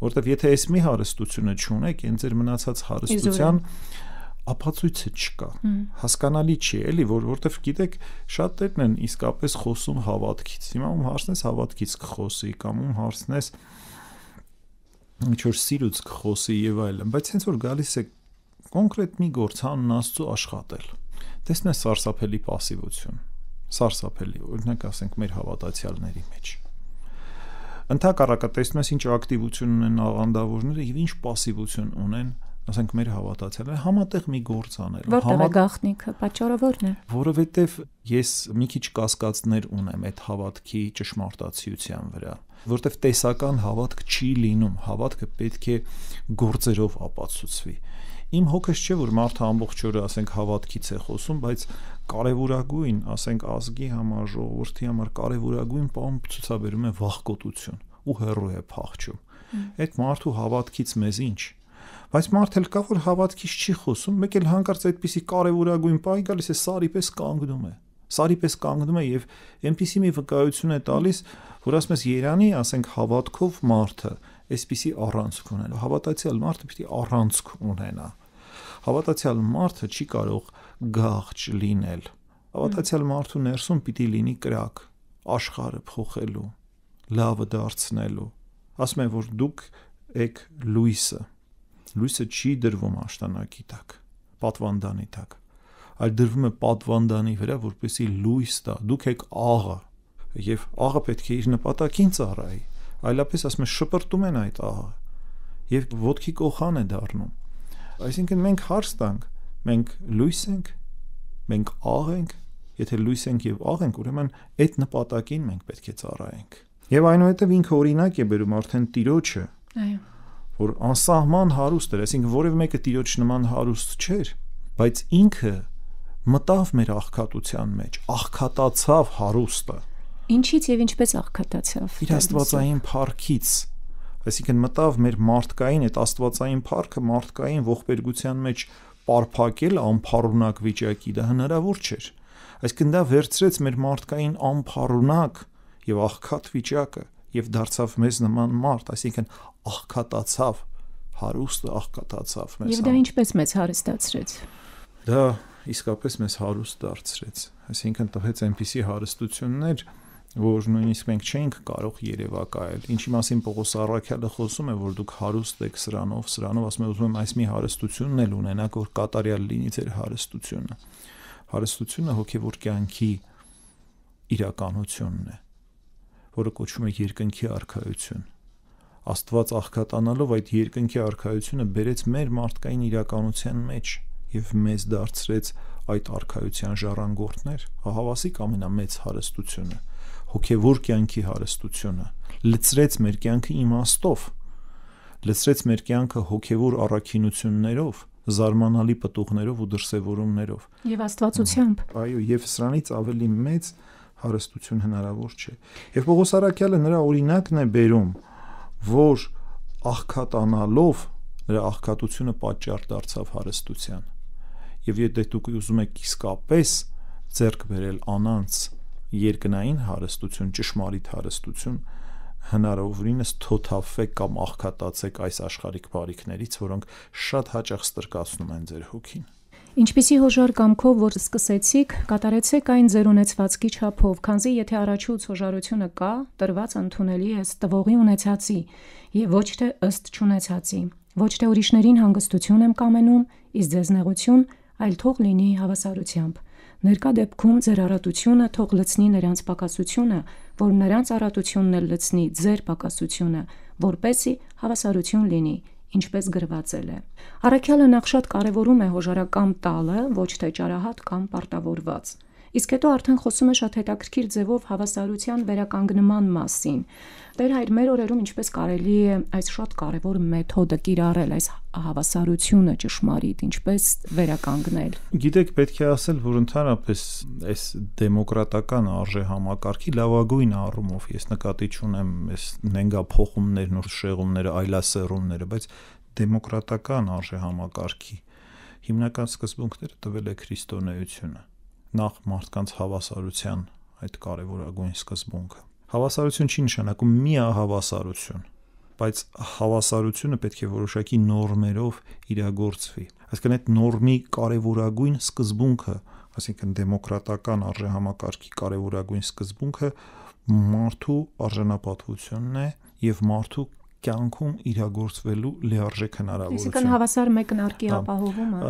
[SPEAKER 1] որովհետև եթե այս մի հարստությունը չունեք, ինձ էր մնացած հարստության ապացույցը չկա։ Հասկանալի չի, էլի, որ որովհետև գիտեք, շատերն են իսկապես խոսում հավատքից։ Հիմա ում հարցնես հավատքից կխոսի, կամ ում հարցնես ինչ որ սիրուց կխոսի եւ այլն, բայց հենց որ գալիս է կոնկրետ մի գործ հանուն Աստծո աշխատել, տեսնես սարսափելի пассивություն։ Սարսափելի, օրինակ ասենք մեր հավատացյալների մեջ։ Ա Ընթակառակը տեսնում ես ինչ ակտիվություն ունեն աղանդավորները եւ ինչ пассивություն ունեն ասենք մեր հավատացյալը համատեղ մի գործ անել։ Որտեղ է
[SPEAKER 2] գախնիկը, պատճառը ո՞րն է։
[SPEAKER 1] Որովհետև ես մի քիչ կասկածներ ունեմ այդ հավատքի ճշմարտացիության վրա, որտեղ տեսական հավատք չի լինում, հավատքը պետք է գործերով ապացուցվի իմ հոգս չէ որ մարդը ամբողջ օրը ասենք հավատքից է խոսում, բայց կարևորագույն, ասենք ազգի համար, ժողովրդի համար կարևորագույն բան ցուցաբերում է վախկոտություն ու հերո է փախչում։ Այդ մարդու հավատքից մեզ ինչ բայց մարդ էլ կա որ հավատքից չի խոսում, մեկ էլ հանկարծ այդպիսի կարևորագույն պահի գալիս է սարի պես կանգնում է։ Սարի պես կանգնում է եւ այնպիսի մի վկայություն է տալիս, որ ասում ես Երանի, ասենք հավատքով մարդը, այսպիսի առանցք ունենա։ Հավատացյալ մարդը պիտի առանցք ունենա։ Հավատացյալ մարդը չի կարող գաղճ լինել։ Հավատացյալ մարդու ներսում պիտի լինի կրակ աշխարհը փոխելու, լավը դարձնելու։ Ասում են, որ դուք եք լույսը։ Լույսը չի դրվում աշտանակի տակ, պատվանդանի տակ, այլ դրվում է պատվանդանի վրա, որպեսի լույս տա։ Դուք եք աղը, եւ աղը պետք է իր նպատակին ծառայի այլապես ասում են շպրտում են այդ ահը եւ ոդքի կողան է դառնում այսինքն մենք հարց տանք մենք լույս ենք մենք աղ ենք եթե լույս ենք եւ աղ ենք ուրեմն այդ նպատակին մենք պետք է ծառայենք եւ այնուհետեւ ինքը օրինակ է բերում արդեն տիրոջը այո որ անսահման հարուստ էր այսինքն որևէ մեկը տիրոջ նման հարուստ չէր բայց ինքը մտավ մեր աղքատության մեջ աղքատացավ հարուստը
[SPEAKER 2] Ինչից եւ ինչպես աղքատացավ։ Իր աստվածային
[SPEAKER 1] փառքից, այսինքն մտավ մեր մարդկային այդ աստվածային փառքը մարդկային ողբերգության մեջ պարփակել անփառունակ վիճակի, դա հնարավոր չէր։ Այսինքն դա վերցրեց մեր մարդկային անփառունակ եւ աղքատ վիճակը եւ դարձավ մեզ նման մարդ, այսինքն աղքատացավ հարուստը աղքատացավ մեզ։ Եվ դա
[SPEAKER 2] ինչպես մեզ հարստացրեց։
[SPEAKER 1] Դա իսկապես մեզ հարուստ դարձրեց։ Այսինքն տվեց այնպիսի հարստություններ, որ նույնիսկ մենք չենք կարող երևակայել։ Ինչի մասին Պողոս Առաքյալը խոսում է, որ դուք հարուստ եք սրանով, սրանով, ասում է, ուզում եմ այս մի հարստությունն էլ ունենաք, որ կատարյալ լինի ձեր հարստությունը։ Հարստությունը հոգևոր կյանքի իրականությունն է, որը կոչվում է երկնքի արքայություն։ Աստված աղքատանալով այդ երկնքի արքայությունը բերեց մեր մարդկային իրականության մեջ եւ մեզ դարձրեց այդ արքայության ժառանգորդներ, հավասիկ ամենամեծ հարստությունը հոգևոր կյանքի հարստությունը, լծրեց մեր կյանքը իմաստով, լծրեց մեր կյանքը հոգևոր առաքինություններով, զարմանալի պատուղներով ու դրսևորումներով։ Եվ Աստվածությամբ։ Այո, եւ սրանից ավելի մեծ հարստություն հնարավոր չէ։ Եվ Պողոս Արաքյալը նրա օրինակն է բերում, որ աղքատանալով նրա աղքատությունը պատճառ դարձավ հարստության։ Եվ եթե դուք ուզում եք իսկապես ձեռք բերել անանց երկնային հարստություն, ճշմարիտ հարստություն հնարավորինս թոթափվեք կամ աղքատացեք այս աշխարհիկ բարիքներից, որոնք շատ հաճախ ստրկացնում են ձեր հոգին։
[SPEAKER 2] Ինչպիսի հոժար կամքով, որ սկսեցիք, կատարեցեք այն ձեր ունեցվածքի չափով, քանզի եթե առաջուց հոժարությունը կա, տրված ընդունելի է տվողի ունեցածի, եւ ոչ թե ըստ չունեցածի։ Ոչ թե ուրիշներին հանգստություն եմ կամենում, իսկ ձեզ նեղություն, այլ թող լինի հավասարությամբ։ Ներկա դեպքում ձեր առատությունը թող լցնի նրանց պակասությունը, որ նրանց առատությունն էլ լցնի ձեր պակասությունը, որպէսի հավասարություն լինի, ինչպես գրվածել է։ Առաքյալը նախ շատ կարևորում է հոժարակամ տալը, ոչ թե ճարահատ կամ պարտավորված։ Իսկ հետո արդեն խոսում է շատ հետաքրքիր ձևով հավասարության վերականգնման մասին։ Տեր հայր մեր օրերում ինչպես կարելի է այս շատ կարևոր մեթոդը կիրառել այս հավասարությունը ճշմարիտ, ինչպես վերականգնել։
[SPEAKER 1] Գիտեք, պետք է ասել, որ ընդհանրապես այս դեմոկրատական արժե համակարգի լավագույն առումով ես նկատի չունեմ այս նենգա փոխումներն ու շեղումները, այլասերումները, բայց դեմոկրատական արժե համակարգի հիմնական սկզբունքները տվել է քրիստոնեությունը նախ մարդկանց հավասարության այդ կարևորագույն սկզբունքը։ Հավասարություն չի նշանակում միահավասարություն, բայց հավասարությունը պետք է որոշակի նորմերով իրագործվի։ Այսինքն այդ նորմի կարևորագույն սկզբունքը, այսինքն դեմոկրատական արժեհամակարգի կարևորագույն սկզբունքը մարդու արժանապատվությունն է եւ մարդու կյանքում իրագործվելու լիարժեք հնարավորություն։ Իսկան
[SPEAKER 2] հավասար մեկնարկի ապահովումը։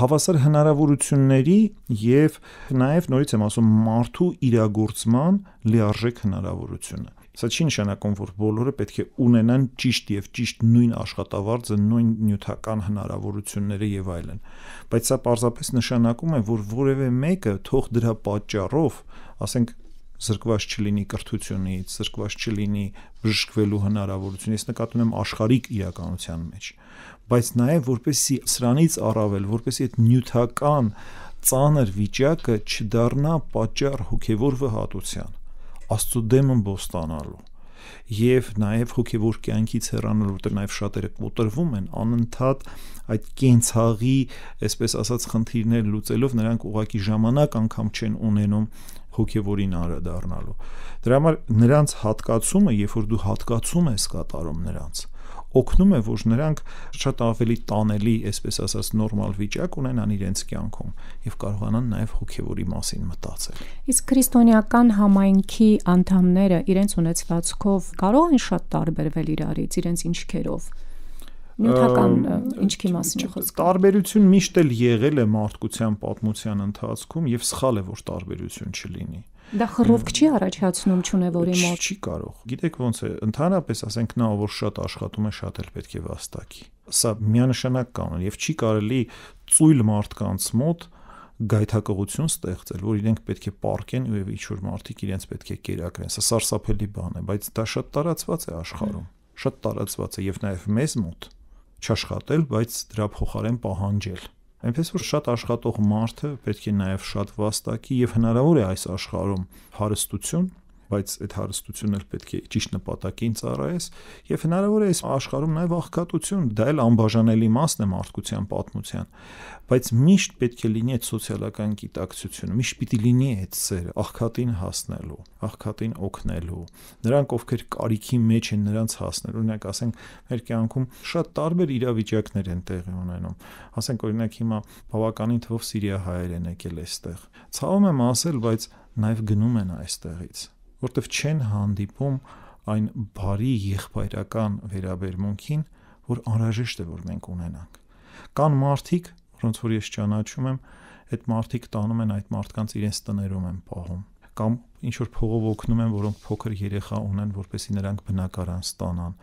[SPEAKER 1] Հավասար հնարավորությունների եւ նաեւ նորից եմ ասում մարդու իրագործման լիարժեք հնարավորությունը։ Սա չի նշանակում, որ բոլորը պետք է ունենան ճիշտ եւ ճիշտ նույն աշխատավարձը, նույն նյութական հնարավորությունները եւ այլն։ Բայց սա պարզապես նշանակում է, որ որևէ մեկը թող դրա պատճառով, ասենք զրկված չլինի կրթությունից, զրկված չլինի բժշկվելու հնարավորությունից, նկատում եմ աշխարհիկ իրականության մեջ, բայց նաև որպեսի սրանից առավել, որպեսի այդ նյութական ծանր վիճակը չդառնա պատճառ հոգևոր վհատության, աստծո դեմն ոստանալու և նաև հոգևոր կյանքից հեռանալ, որտեղ նաև շատերը կոտրվում են անընդհատ այդ կենցաղի, այսպես ասած, խնդիրներ լուծելով նրանք ուղակի ժամանակ անգամ չեն ունենում հոգևորին անդրադառնալու։ Դրա համար նրանց հատկացումը, երբ որ դու հատկացում ես կատարում նրանց, օգնում է, որ նրանք շատ ավելի տանելի, այսպես ասած, նորմալ վիճակ ունենան իրենց կյանքում եւ կարողանան նաեւ հոգեվորի մասին մտածել։
[SPEAKER 2] Իսկ քրիստոնեական համայնքի անդամները իրենց ունեցվածքով կարող են շատ տարբերվել իրարից, իրենց ինչքերով
[SPEAKER 1] նյութական ինչքի մասին է խոսքը։ Տարբերություն միշտ էլ եղել է մարդկության պատմության ընթացքում եւ սխալ է որ տարբերություն չլինի։
[SPEAKER 2] Դա խռովք չի առաջացնում ճունևորի մոտ։
[SPEAKER 1] Չի կարող։ Գիտեք ոնց է, ընդհանրապես ասենք նա ով շատ աշխատում է, շատ էլ պետք է վաստակի։ Սա միանշանակ կանոն եւ չի կարելի ծույլ մարդկանց մոտ գայթակղություն ստեղծել, որ իրենք պետք է պարկեն ու ինչ որ մարդիկ իրենց պետք է կերակրեն։ Սա սարսափելի բան է, բայց դա շատ տարածված է աշխարհում, շատ տարածված է եւ նաեւ մեզ մոտ չաշխատել, բայց դրա փոխարեն պահանջել։ Այնպես որ շատ աշխատող մարդը պետք է նաև շատ վաստակի եւ հնարավոր է այս աշխարհում հարստություն բայց այդ հարստությունը պետք է ճիշտ նպատակին ծառայես եւ հնարավոր է այս աշխարհում նաեւ աղքատություն, դա էլ անբաժանելի մասն է մարդկության պատմության, բայց միշտ պետք է լինի այդ սոցիալական գիտակցությունը, միշտ պիտի լինի այդ սերը աղքատին հասնելու, աղքատին օգնելու, նրանք ովքեր կարիքի մեջ են նրանց հասնել, օրինակ ասենք մեր կյանքում շատ տարբեր իրավիճակներ են տեղի ունենում, ասենք օրինակ հիմա բավականին թվով Սիրիա հայեր են եկել այստեղ, ցավում եմ ասել, բայց նաև գնում են այստեղից որտեվ չեն հանդիպում այն բարի եղբայրական վերաբերմունքին, որ անհրաժեշտ է որ մենք ունենանք։ Կան մարդիկ, որոնց որ ես ճանաչում եմ, այդ մարդիկ տանում են այդ մարդկանց իրենց տներում են պահում կամ ինչ որ փողով օգնում են, որոնք փոքր երեխա ունեն, որպեսզի նրանք բնակարան ստանան։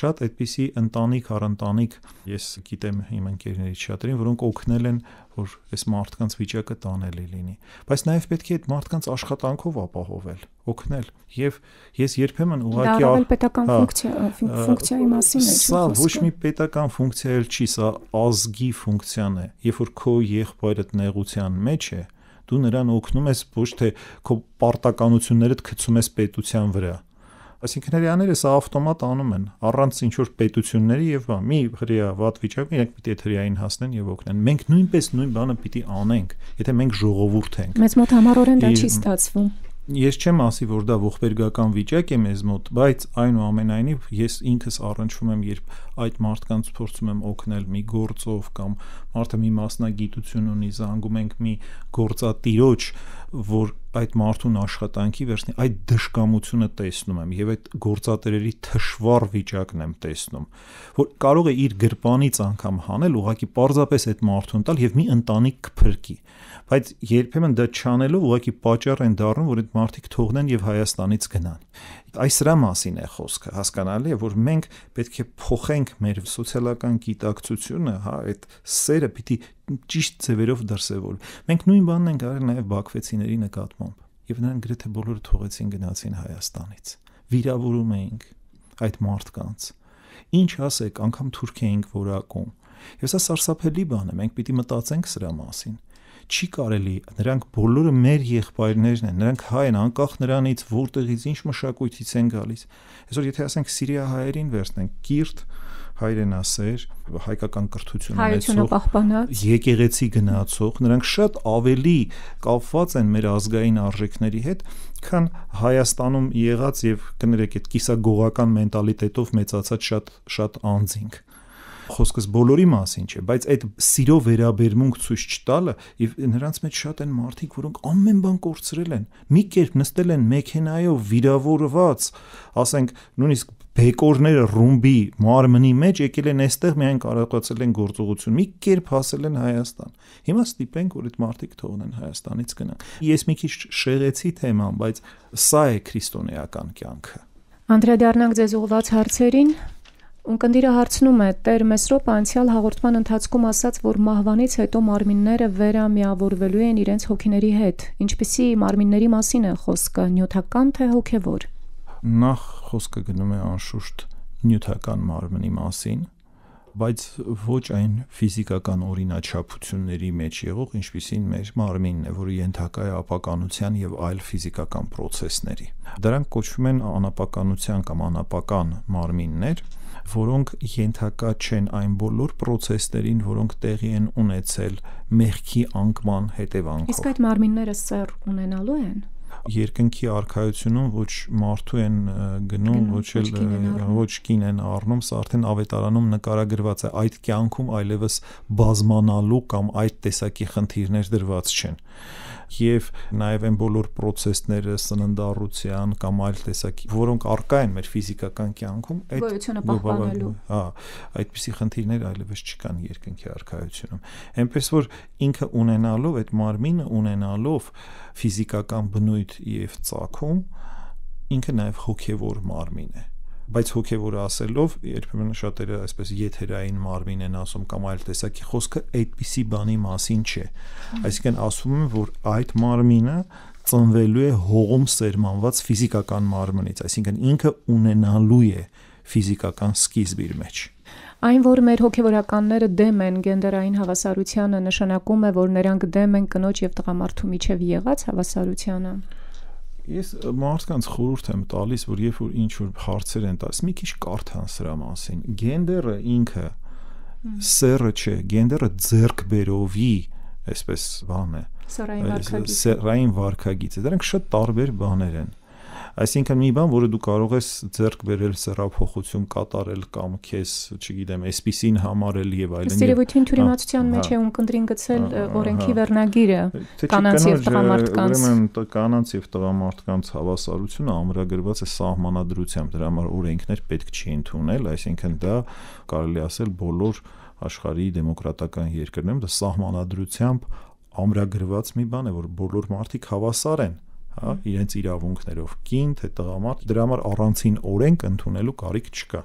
[SPEAKER 1] Շատ այդպիսի ընտանիք առ ընտանիք ես գիտեմ իմ ընկերներից շատերին, որոնք օգնել են որ այս մարդկանց վիճակը տանելի լինի, բայց նաև պետք է այդ մարդկանց աշխատանքով ապահովել, օգնել։ Եվ ես երբեմն ուղղակի Դա ավելի պետական հա, ֆունկցիա, ֆունկցիայի մասին է։ Սա ոչ մի պետական ֆունկցիա էլ չի, սա ազգի ֆունկցիան է։ Երբ որ քո եղբայրդ նեղության մեջ է, դու նրան օգնում ես ոչ թե քո պարտականություններդ գցում ես պետության վրա, Այսինքն հрьяաները սա ավտոմատ անում են առանց ինչ որ պետությունների եւ բա մի հрья վատ վիճակում իրենք պիտի այդ հрьяին հասնեն եւ օգնեն։ Մենք նույնպես նույն բանը պիտի անենք, եթե մենք ժողովուրդ ենք։ Մեծ մոտ համառորեն դա չի ստացվում ես չեմ ասի, որ դա ողբերգական վիճակ է մեզ մոտ, բայց այնուամենայնիվ ես ինքս առնչվում եմ, երբ այդ մարդկանց փորձում եմ օգնել մի գործով կամ մարդը մի մասնագիտություն ունի, զանգում ենք մի գործատիրոջ, որ այդ մարդուն աշխատանքի վերցնի, այդ դժկամությունը տեսնում եմ եւ այդ գործատերերի թշվառ վիճակն եմ տեսնում, որ կարող է իր գրպանից անգամ հանել, ուղղակի պարզապես այդ մարդուն տալ եւ մի ընտանիք կփրկի։ Բայց երբեմն դա չանելով ուղղակի պատճառ են դառնում, որ այդ մարդիկ թողնեն եւ Հայաստանից գնան։ Այս սրա մասին է խոսքը, հասկանալի է, որ մենք պետք է փոխենք մեր սոցիալական գիտակցությունը, հա, այդ սերը պիտի ճիշտ ձևերով դրսևորվի։ Մենք նույն բանն ենք արել նաև բաքվեցիների նկատմամբ։ Եվ նրանք գրեթե բոլորը թողեցին գնացին Հայաստանից։ Վիրավորում էինք այդ մարդկանց։ Ինչ ասեք, անգամ թուրք էինք որակում։ Եվ սա սարսափելի բան է, մենք պիտի մտածենք սրա մասին չի կարելի։ Նրանք բոլորը մեր եղբայրներն են, նրանք հայ են, անկախ նրանից, որտեղից, ինչ մշակույթից են գալիս։ Այսօր եթե ասենք Սիրիա հայերին վերցնենք, Կիրթ հայրենասեր, հայկական կրթություն ունեցող, եկեղեցի գնացող, նրանք շատ ավելի կապված են մեր ազգային արժեքների հետ, քան Հայաստանում եղած եւ կներեք այդ կիսագողական մենտալիտետով մեծացած շատ շատ անձինք խոսքս բոլորի մասին չէ, բայց այդ սիրո վերաբերմունք ցույց չտալը եւ նրանց մեջ շատ են մարդիկ, որոնք ամեն բան կորցրել են։ Մի կերպ նստել են մեքենայով վիրավորված, ասենք, նույնիսկ բեկորները ռումբի մարմնի մեջ եկել են այստեղ միայն կարողացել են գործողություն։ Մի կերպ հասել են Հայաստան։ Հիմա ստիպենք, որ այդ մարդիկ թողնեն Հայաստանից գնան։ Ես մի քիչ շեղեցի թեման, բայց սա է քրիստոնեական կյանքը։
[SPEAKER 2] Անդրադառնանք ձեզ ուղված հարցերին։ Ունկնդիրը հարցնում է. «Տեր Մեսրոպը անցյալ հաղորդման ընթացքում ասաց, որ մահվանից հետո մարմինները վերամիավորվելու են իրենց հոգիների հետ։ Ինչպիսի մարմինների մասին է խոսքը, նյութական թե հոգևոր»։
[SPEAKER 1] Նախ խոսքը գնում է անշուշտ նյութական մարմնի մասին, բայց ոչ այն ֆիզիկական օրինաչափությունների մեջ եղող, ինչպիսին մեր մարմինն է, որը ենթակա է ապականության եւ այլ ֆիզիկական process-ների։ Դրանք կոչվում են անապականության կամ անապական մարմիններ, որոնք ենթակա չեն այն բոլոր process-ներին, որոնք տեղի են ունեցել մեղքի անկման հետևանքով։ Իսկ
[SPEAKER 2] այդ մարմինները սեռ ունենալու են
[SPEAKER 1] երկնքի արխայությունում ոչ մարդու են գնում, ոչ էլ ոչ կին են առնում, սա արդեն ավետարանում նկարագրված է։ Այդ կյանքում այլևս բազմանալու կամ այդ տեսակի խնդիրներ դրված չեն։ Ա, եւ նաեւ այն բոլոր process-ները, սննդառության կամ այլ տեսակի, որոնք առկա են մեր ֆիզիկական կյանքում, այդ գոյությունը պահպանելու։ Հա, այդպիսի խնդիրներ այլևս չկան երկնքի արխայությունում։ Էնպես որ ինքը ունենալով այդ մարմինը ունենալով ֆիզիկական բնույթ եւ ծագում, ինքը նաեւ հոգեվոր մարմին է բայց հոգևորը ասելով երբեմն շատերը այսպես եթերային մարմին են ասում կամ այլ տեսակի խոսքը այդպիսի բանի մասին չէ այսինքն ասում են որ այդ մարմինը ծնվելու է հողում սերմանված ֆիզիկական մարմնից այսինքն ինքը ունենալու է ֆիզիկական սկիզբ իր մեջ
[SPEAKER 2] Այն, որ մեր հոգևորականները դեմ են գենդերային հավասարությանը, նշանակում է, որ նրանք դեմ են կնոջ եւ տղամարդու միջև եղած հավասարությանը։
[SPEAKER 1] Ես մարդկանց խորհուրդ եմ տալիս, որ երբ որ ինչ որ հարցեր են տալիս, մի քիչ կարդան սրա մասին։ Գենդերը ինքը սերը չէ, գենդերը ձերկբերովի, այսպես բան է։ Սերային վարքագիծ։ Սերային վարքագիծ է։ Դրանք շատ տարբեր բաներ են։ Այսինքն մի բան, որը դու կարող ես ձեռք բերել սերափոխություն կատարել կամ քեզ, չգիտեմ, այսպեսին համարել եւ այլն։ Սիրելիություն թյուրիմացության մեջ հա։ է
[SPEAKER 2] ունկնդրին գցել օրենքի հա։ վերնագիրը կանանց եւ տղամարդկանց։ Ուրեմն
[SPEAKER 1] կանանց եւ տղամարդկանց հավասարությունը ամրագրված է սահմանադրությամբ, դրա համար օրենքներ պետք չի ընդունել, այսինքն դա կարելի ասել բոլոր աշխարհի դեմոկրատական երկրներում դա սահմանադրությամբ ամրագրված մի բան է, որ բոլոր մարդիկ հավասար են հա, իրենց իրավունքներով, կին թե տղամարդ, դրա համար առանցին օրենք ընդունելու կարիք չկա։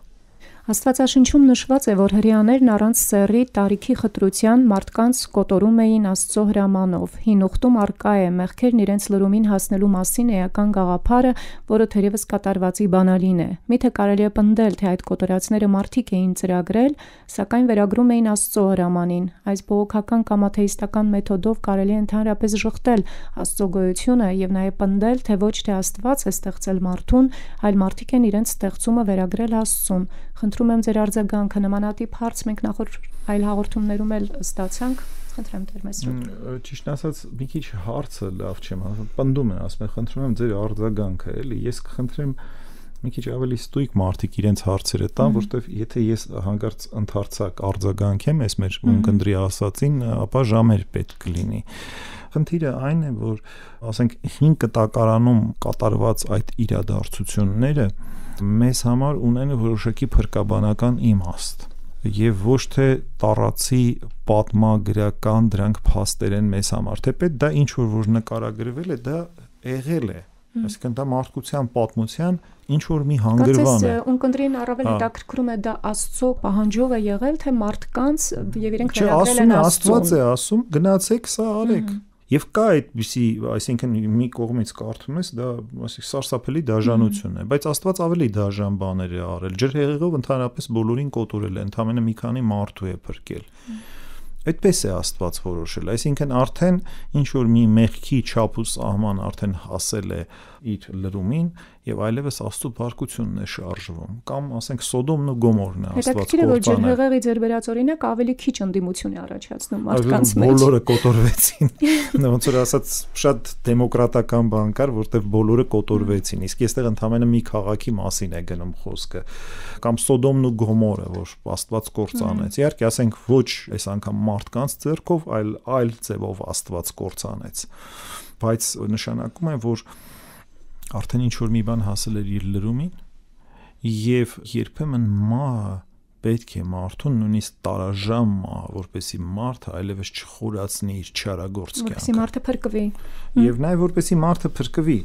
[SPEAKER 2] Աստվածաշնչում նշված է, որ հրեաներն առանց սեռի տարիքի խտրության մարդկանց կոտորում էին Աստուծո հրամանով։ Հին ուխտում առկա է մեղքերն իրենց լրումին հասնելու մասին էական գաղափարը, որը թերևս կատարվածի բանալին է։ Միթե կարելի է պնդել, թե այդ կոտորածները մարդիկ էին ծրագրել, սակայն վերագրում էին Աստուծո հրամանին։ Այս բողոքական կամ աթեիստական մեթոդով կարելի է ընդհանրապես շղթել Աստուծո գոյությունը եւ նաեւ պնդել, թե ոչ թե Աստված է ստեղծել մարդուն, այլ մարդիկ են իրենց ստեղծումը վերագրել Աստծուն խնդրում եմ ձեր արձագանքը նմանատիպ հարց մենք նախորդ այլ հաղորդումներում էլ ստացանք խնդրեմ Տեր Մեսրոպ։
[SPEAKER 1] Ճիշտ ասած, մի քիչ հարցը լավ չեմ ասում, պնդում եմ, ասում եմ, խնդրում եմ ձեր արձագանքը, էլի, ես կխնդրեմ մի քիչ ավելի ստույգ մարդիկ իրենց հարցերը տան, որովհետև եթե ես հանկարծ ընդհարցակ արձագանքեմ այս մեր ունկնդրի ասածին, ապա ժամեր պետք կլինի։ Խնդիրը այն է, որ ասենք 5 կտակարանում կատարված այդ իրադարձությունները մեզ համար ունեն որոշակի փրկաբանական իմաստ եւ ոչ թե տարածի պատմագրական դրանք փաստեր են մեզ համար թեպետ դա ինչ որ որ նկարագրվել է դա եղել է այսինքն դա մարդկության պատմության ինչ որ մի հանգրվան է։ Կարծես
[SPEAKER 2] ունկնդրին առավել հա։ հետաքրքրում է դա Աստծո պահանջով է եղել, թե մարդկանց եւ իրենք վերագրել են Աստծո։ Չէ, Աստված է
[SPEAKER 1] ասում, գնացեք սա արեք։ Եվ կա այդպիսի, այսինքն մի կողմից կարդում ես, դա ասենք սարսափելի դաժանությունն է, բայց Աստված ավելի դաժան բաներ է արել։ Ջրհեղեղով ընդհանրապես բոլորին կոտորել է, ընդամենը մի քանի մարդու է փրկել։ Այդպես է Աստված որոշել։ Այսինքն արդեն ինչ որ մի մեղքի չափուս ահման արդեն հասել է, է իր լրումին եւ այլևս Աստծո բարկությունն է շարժվում կամ ասենք Սոդոմն ու Գոմորն է Աստված կործանը։ Հետաքրքիր է որ ջրհեղեղի
[SPEAKER 2] ձեր վերածորինակ ավելի քիչ ընդդիմություն է առաջացնում մարդկանց մեջ։ Բոլորը
[SPEAKER 1] կոտորվեցին։ <laughs> Ոնց որ ասած շատ դեմոկրատական բան կար, որտեղ բոլորը կոտորվեցին։ Իսկ այստեղ ընդհանրապես մի քաղաքի մասին է գնում խոսքը կամ Սոդոմն ու Գոմորը, որ Աստված կործանեց։ Իհարկե ասենք ոչ այս անգամ մարդկանց ձեռքով, այլ այլ ձևով Աստված կործանեց բայց նշանակում է որ արդեն ինչ որ մի բան հասել էր իր լրումին եւ երբեմն մա պետք է մարդուն նույնիսկ տարաժամ մա որպեսի մարդը այլևս չխորացնի իր չարագործ կյանքը որպեսի
[SPEAKER 2] մարդը փրկվի
[SPEAKER 1] եւ նաեւ որպեսի մարդը փրկվի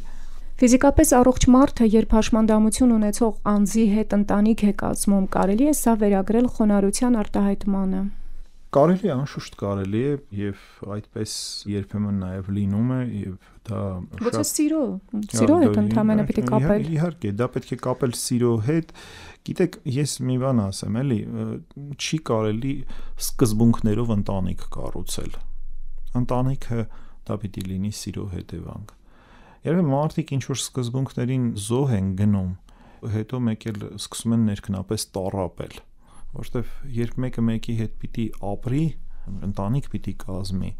[SPEAKER 2] Ֆիզիկապես առողջ մարդը, երբ հաշմանդամություն ունեցող անձի հետ ընտանիք է կազմում, կարելի է սա վերագրել խոնարհության արտահայտմանը։
[SPEAKER 1] Կարելի է, անշուշտ կարելի է եւ այդպես երբեմն նաեւ լինում է եւ դա Ոչ սիրո, սիրո հետ ընդհանրապես պիտի կապել։ Իհարկե, դա պետք է կապել սիրո հետ։ Գիտեք, ես մի բան ասեմ, էլի, չի կարելի սկզբունքներով ընտանիք կառուցել։ Ընտանիքը դա պիտի լինի սիրո հետևանք։ Երբ մարդիկ ինչ որ սկզբունքներին զոհ են գնում, հետո մեկ էլ սկսում են ներքնապես տարապել որովհետև երբ մեկը մեկի հետ պիտի ապրի, ընտանիք պիտի կազմի,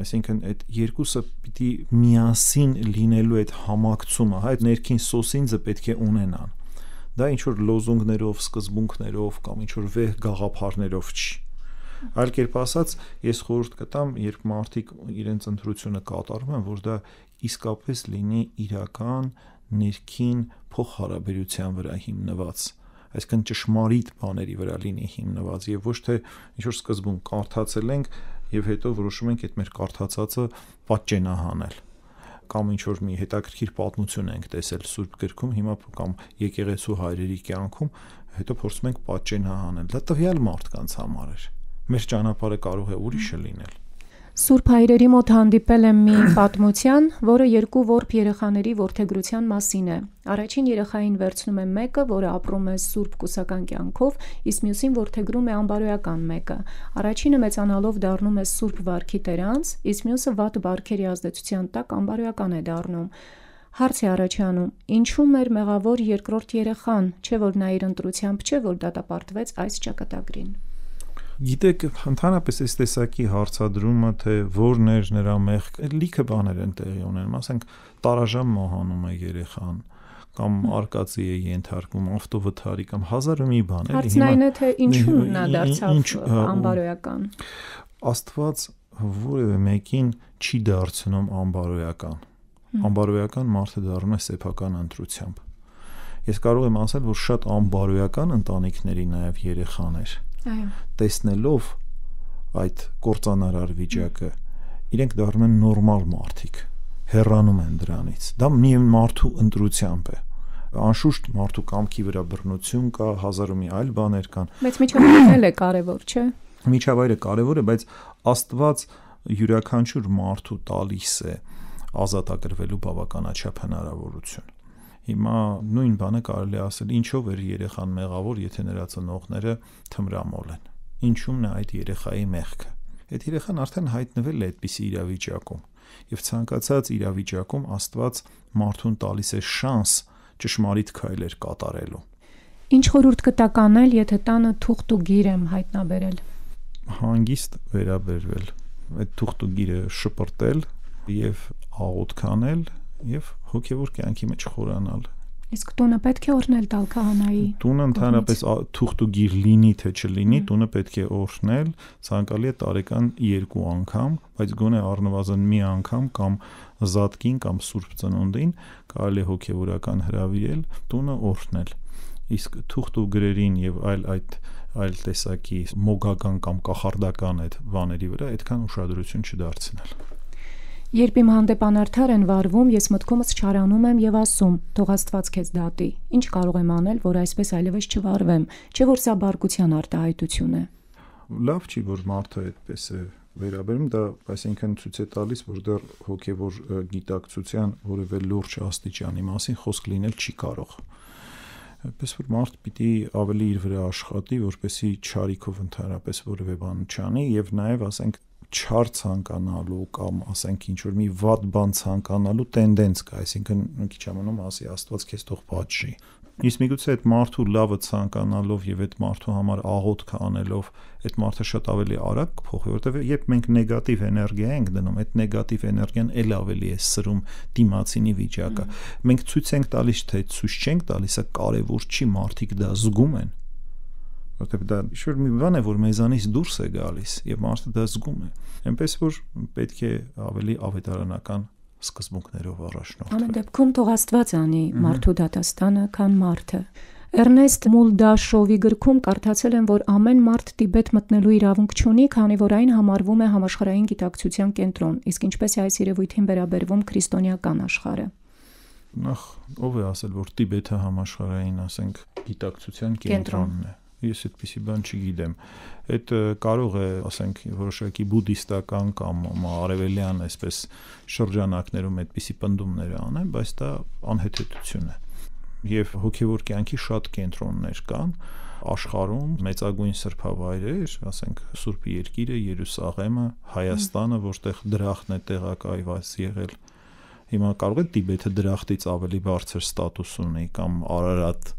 [SPEAKER 1] այսինքն այդ երկուսը պիտի միասին լինելու այդ համակցումը, հա, այդ ներքին սոսինձը պետք է ունենան։ Դա ինչ որ լոզունգներով, սկզբունքներով կամ ինչ որ վեհ գաղափարներով չի։ Այլ կերպ ասած, ես խորհուրդ կտամ, երբ մարդիկ իրենց ընտրությունը կատարում են, որ դա իսկապես լինի իրական ներքին փոխհարաբերության վրա հիմնված այսինքն ճշմարիտ բաների վրա լինի հիմնված եւ ոչ թե ինչ որ սկզբում կարդացել ենք եւ հետո որոշում ենք այդ մեր կարդացածը պատճենահանել կամ ինչ որ մի հետաքրքիր պատմություն ենք տեսել Սուրբ գրքում, հիմա կամ եկեղեցու հայրերի կյանքում, հետո փորձում ենք պատճենահանել։ Դա տվյալ մարդկանց համար էր։ Մեր ճանապարհը կարող է ուրիշը լինել։
[SPEAKER 2] Սուրբ հայրերի մոտ հանդիպել եմ մի <coughs> պատմության, որը երկու որբ երեխաների ворթեգրության մասին է։ Առաջին երեխային վերցնում են մեկը, որը ապրում է Սուրբ կուսական կյանքով, իսկ մյուսին ворթեգրում է անբարոյական մեկը։ Առաջինը մեծանալով դառնում է Սուրբ Վարքի տերանց, իսկ մյուսը վատ բարքերի ազդեցության տակ անբարոյական է դառնում։ Հարց է առաջանում. ինչու՞ մեր մեղավոր երկրորդ երեխան, չէ՞ որ նա իր ընտրությամբ չէ, որ դատապարտվեց այս ճակատագրին։
[SPEAKER 1] Գիտեք, ընդհանրապես այս տեսակի հարցադրումը, թե որն էր նրա մեղք, լիքը բաներ են տեղի ունենում, ասենք տարաժամ մահանում է երեխան կամ արկածի է ենթարկվում ավտովթարի կամ հազար ու մի բան էլի հիմա Հարցն այն է թե ինչու նա դարձավ անբարոյական Աստված որևէ մեկին չի դարձնում անբարոյական անբարոյական մարդը դառնում է սեփական ընտրությամբ Ես կարող եմ ասել, որ շատ անբարոյական ընտանիքների նաև երեխաներ տեսնելով այդ կործանարար վիճակը իրենք դառնում են նորմալ մարդիկ հեռանում են դրանից դա միայն մարդու ընտրությամբ է անշուշտ մարդու կամքի վրա բռնություն կա հազար ու մի այլ բաներ կան
[SPEAKER 2] բայց միջավայրն է կարևոր չէ
[SPEAKER 1] միջավայրը կարևոր է բայց աստված յուրաքանչյուր մարդու տալիս է ազատագրվելու բավականաչափ հնարավորություն Հիմա նույն բանը կարելի ասել, ինչով էր երեխան մեղավոր, եթե նրա ծնողները թմրամոլ են։ Ինչումն է այդ երեխայի մեղքը։ Այդ երեխան արդեն հայտնվել է այդպիսի իրավիճակում, եւ ցանկացած իրավիճակում Աստված մարդուն տալիս է շանս ճշմարիտ քայլեր կատարելու։
[SPEAKER 2] Ինչ խորուրդ կտականել, եթե տանը թուղթ ու գիր եմ հայտնաբերել։
[SPEAKER 1] Հանգիստ վերաբերվել։ Այդ թուղթ ու գիրը շպրտել եւ աղոտ քանել եւ հոգևոր կյանքի մեջ խորանալ։
[SPEAKER 2] Իսկ տունը պետք է օրնել տալ քահանայի։ Տունը ընդհանրապես
[SPEAKER 1] թուղթ ու գիր լինի թե չլինի, տունը պետք է օրնել, ցանկալի է տարեկան 2 անգամ, բայց գոնե առնվազն մի անգամ կամ զատկին կամ սուրբ ծնունդին կարելի է հոգևորական հրավիրել տունը օրնել։ Իսկ թուղթ ու գրերին եւ այլ այդ այլ տեսակի մոգական կամ կախարդական այդ բաների վրա այդքան ուշադրություն չդարձնել։
[SPEAKER 2] Երբ իմ հանդեպ անարդար են վարվում, ես մտքումս չարանում եմ եւ ասում. «Թող Աստված քեզ դատի։ Ինչ կարող եմ անել, որ այսպես այլևս չվարվեմ, չէ՞ որ սա բարկության արտահայտություն է»։
[SPEAKER 1] Լավ չի, որ մարդը այդպես է վերաբերում, դա այսինքն ցույց է տալիս, որ դեռ հոգեվոր գիտակցության որևէ լուրջ աստիճանի մասին խոսք լինել չի կարող այնպես որ մարդ պիտի ավելի իր վրա աշխատի, որպեսի ճարիքով ընդհանրապես որևէ բան չանի եւ նաեւ ասենք չար ցանկանալու կամ ասենք ինչ որ մի վատ բան ցանկանալու տենդենց կա, այսինքն մի քիչ ամնում ասի Աստված քեզ թող պատժի։ Իսկ միգուցե այդ մարդու լավը ցանկանալով եւ այդ մարդու համար աղոթք անելով այդ մարդը շատ ավելի արագ փոխի, որովհետեւ երբ մենք նեգատիվ էներգիա ենք դնում, այդ նեգատիվ էներգիան ել ավելի է սրում դիմացինի վիճակը։ Մենք ցույց ենք տալիս, թե ցույց չենք տալիս, սա կարևոր չի, մարդիկ դա զգում են որտեվ դա իշխոր մի բան է, որ մեզանից դուրս է գալիս եւ մարդը դա զգում է։ Էնպես որ պետք է ավելի ավետարանական սկզբունքներով առաջնորդվել։ Ամեն
[SPEAKER 2] դեպքում թող Աստված անի մարդու դատաստանը, քան մարդը։ Էրնեստ Մուլդաշովի գրքում կարդացել եմ, որ ամեն մարդ Տիբետ մտնելու իրավունք ունի, քանի որ այն համարվում է համաշխարհային գիտակցության կենտրոն, իսկ ինչպես է այս երևույթին վերաբերվում քրիստոնեական աշխարհը։
[SPEAKER 1] Նախ ով է ասել, որ Տիբետը համաշխարհային, ասենք, գիտակցության կենտրոնն է։ կենտրոն ես այդպիսի բան չգիտեմ։ Այդ կարող է, ասենք, որոշակի բուդիստական կամ արևելյան այսպես շրջանակներում այդպիսի պնդումներ անեն, բայց դա անհեթեթություն է։ Եվ հոգևոր կյանքի շատ կենտրոններ կան աշխարհում մեծագույն սրբավայրեր, ասենք Սուրբ Երկիրը, Երուսաղեմը, Հայաստանը, որտեղ դրախտն է տեղակայված եղել։ Հիմա կարող է Տիբեթը դրախտից ավելի բարձր ստատուս ունի կամ Արարատ,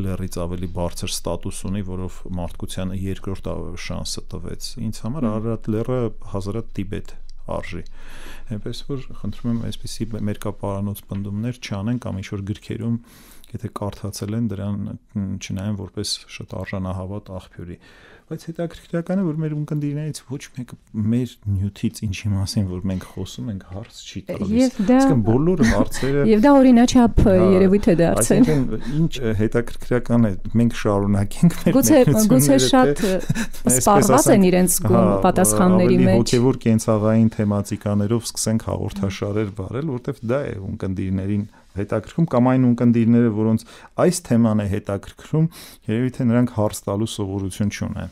[SPEAKER 1] լերից ավելի բարձր ստատուս ունի, որով մարդկությանը երկրորդ շանսը տվեց։ Ինձ համար Արարատ լերը հազարատ Տիբետ արժի։ Այնպես որ խնդրում եմ այսպիսի մերկապարանոց բնդումներ չանեն կամ ինչ որ գրքերում եթե կարդացել են դրան չնայեն որպես շատ արժանահավատ աղբյուրի բայց հետաքրքրական է որ մեր ունկնդիրներից ոչ մեկը մեր նյութից ինչի մասին որ մենք խոսում ենք հարց չի տալիս իսկն բոլորը հարցերը եւ դա օրինաչափ երևույթ է դարձել այսինքն ինչ հետաքրքրական է մենք շարունակենք մեր գուցե գուցե շատ սպառված են իրենց պատասխանների մեջ հոգեվոր կենցաղային թեմատիկաներով սկսենք հաղորդաշարեր վարել որտեվ դա է ունկնդիրներին հետաքրքրում կամ այն ունկնդիրները, որոնց այս թեման է հետաքրքրում, երևի թե նրանք հարց տալու սովորություն չունեն։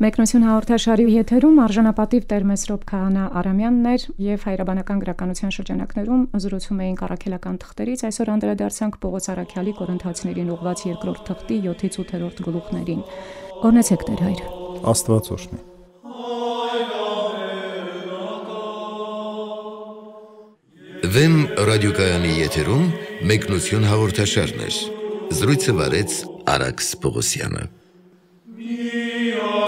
[SPEAKER 2] Մեկնություն հաղորդաշարի եթերում արժանապատիվ Տեր Մեսրոբ Քահանա Արամյաններ եւ հայրաբանական գրականության շրջանակներում զրուցում էին առաքելական թղթերից այսօր անդրադարձանք Պողոս Արաքյալի Կորինթացիներին ուղված երկրորդ թղթի 7-ից 8-րդ գլուխներին։ Օրնեցեք Տեր հայր։
[SPEAKER 1] Աստված օրհնի։ Վեմ ռադիոկայանի եթերում մեկնություն հաղորդաշարն էր։ Զրույցը վարեց Արաքս Պողոսյանը։ Մի օր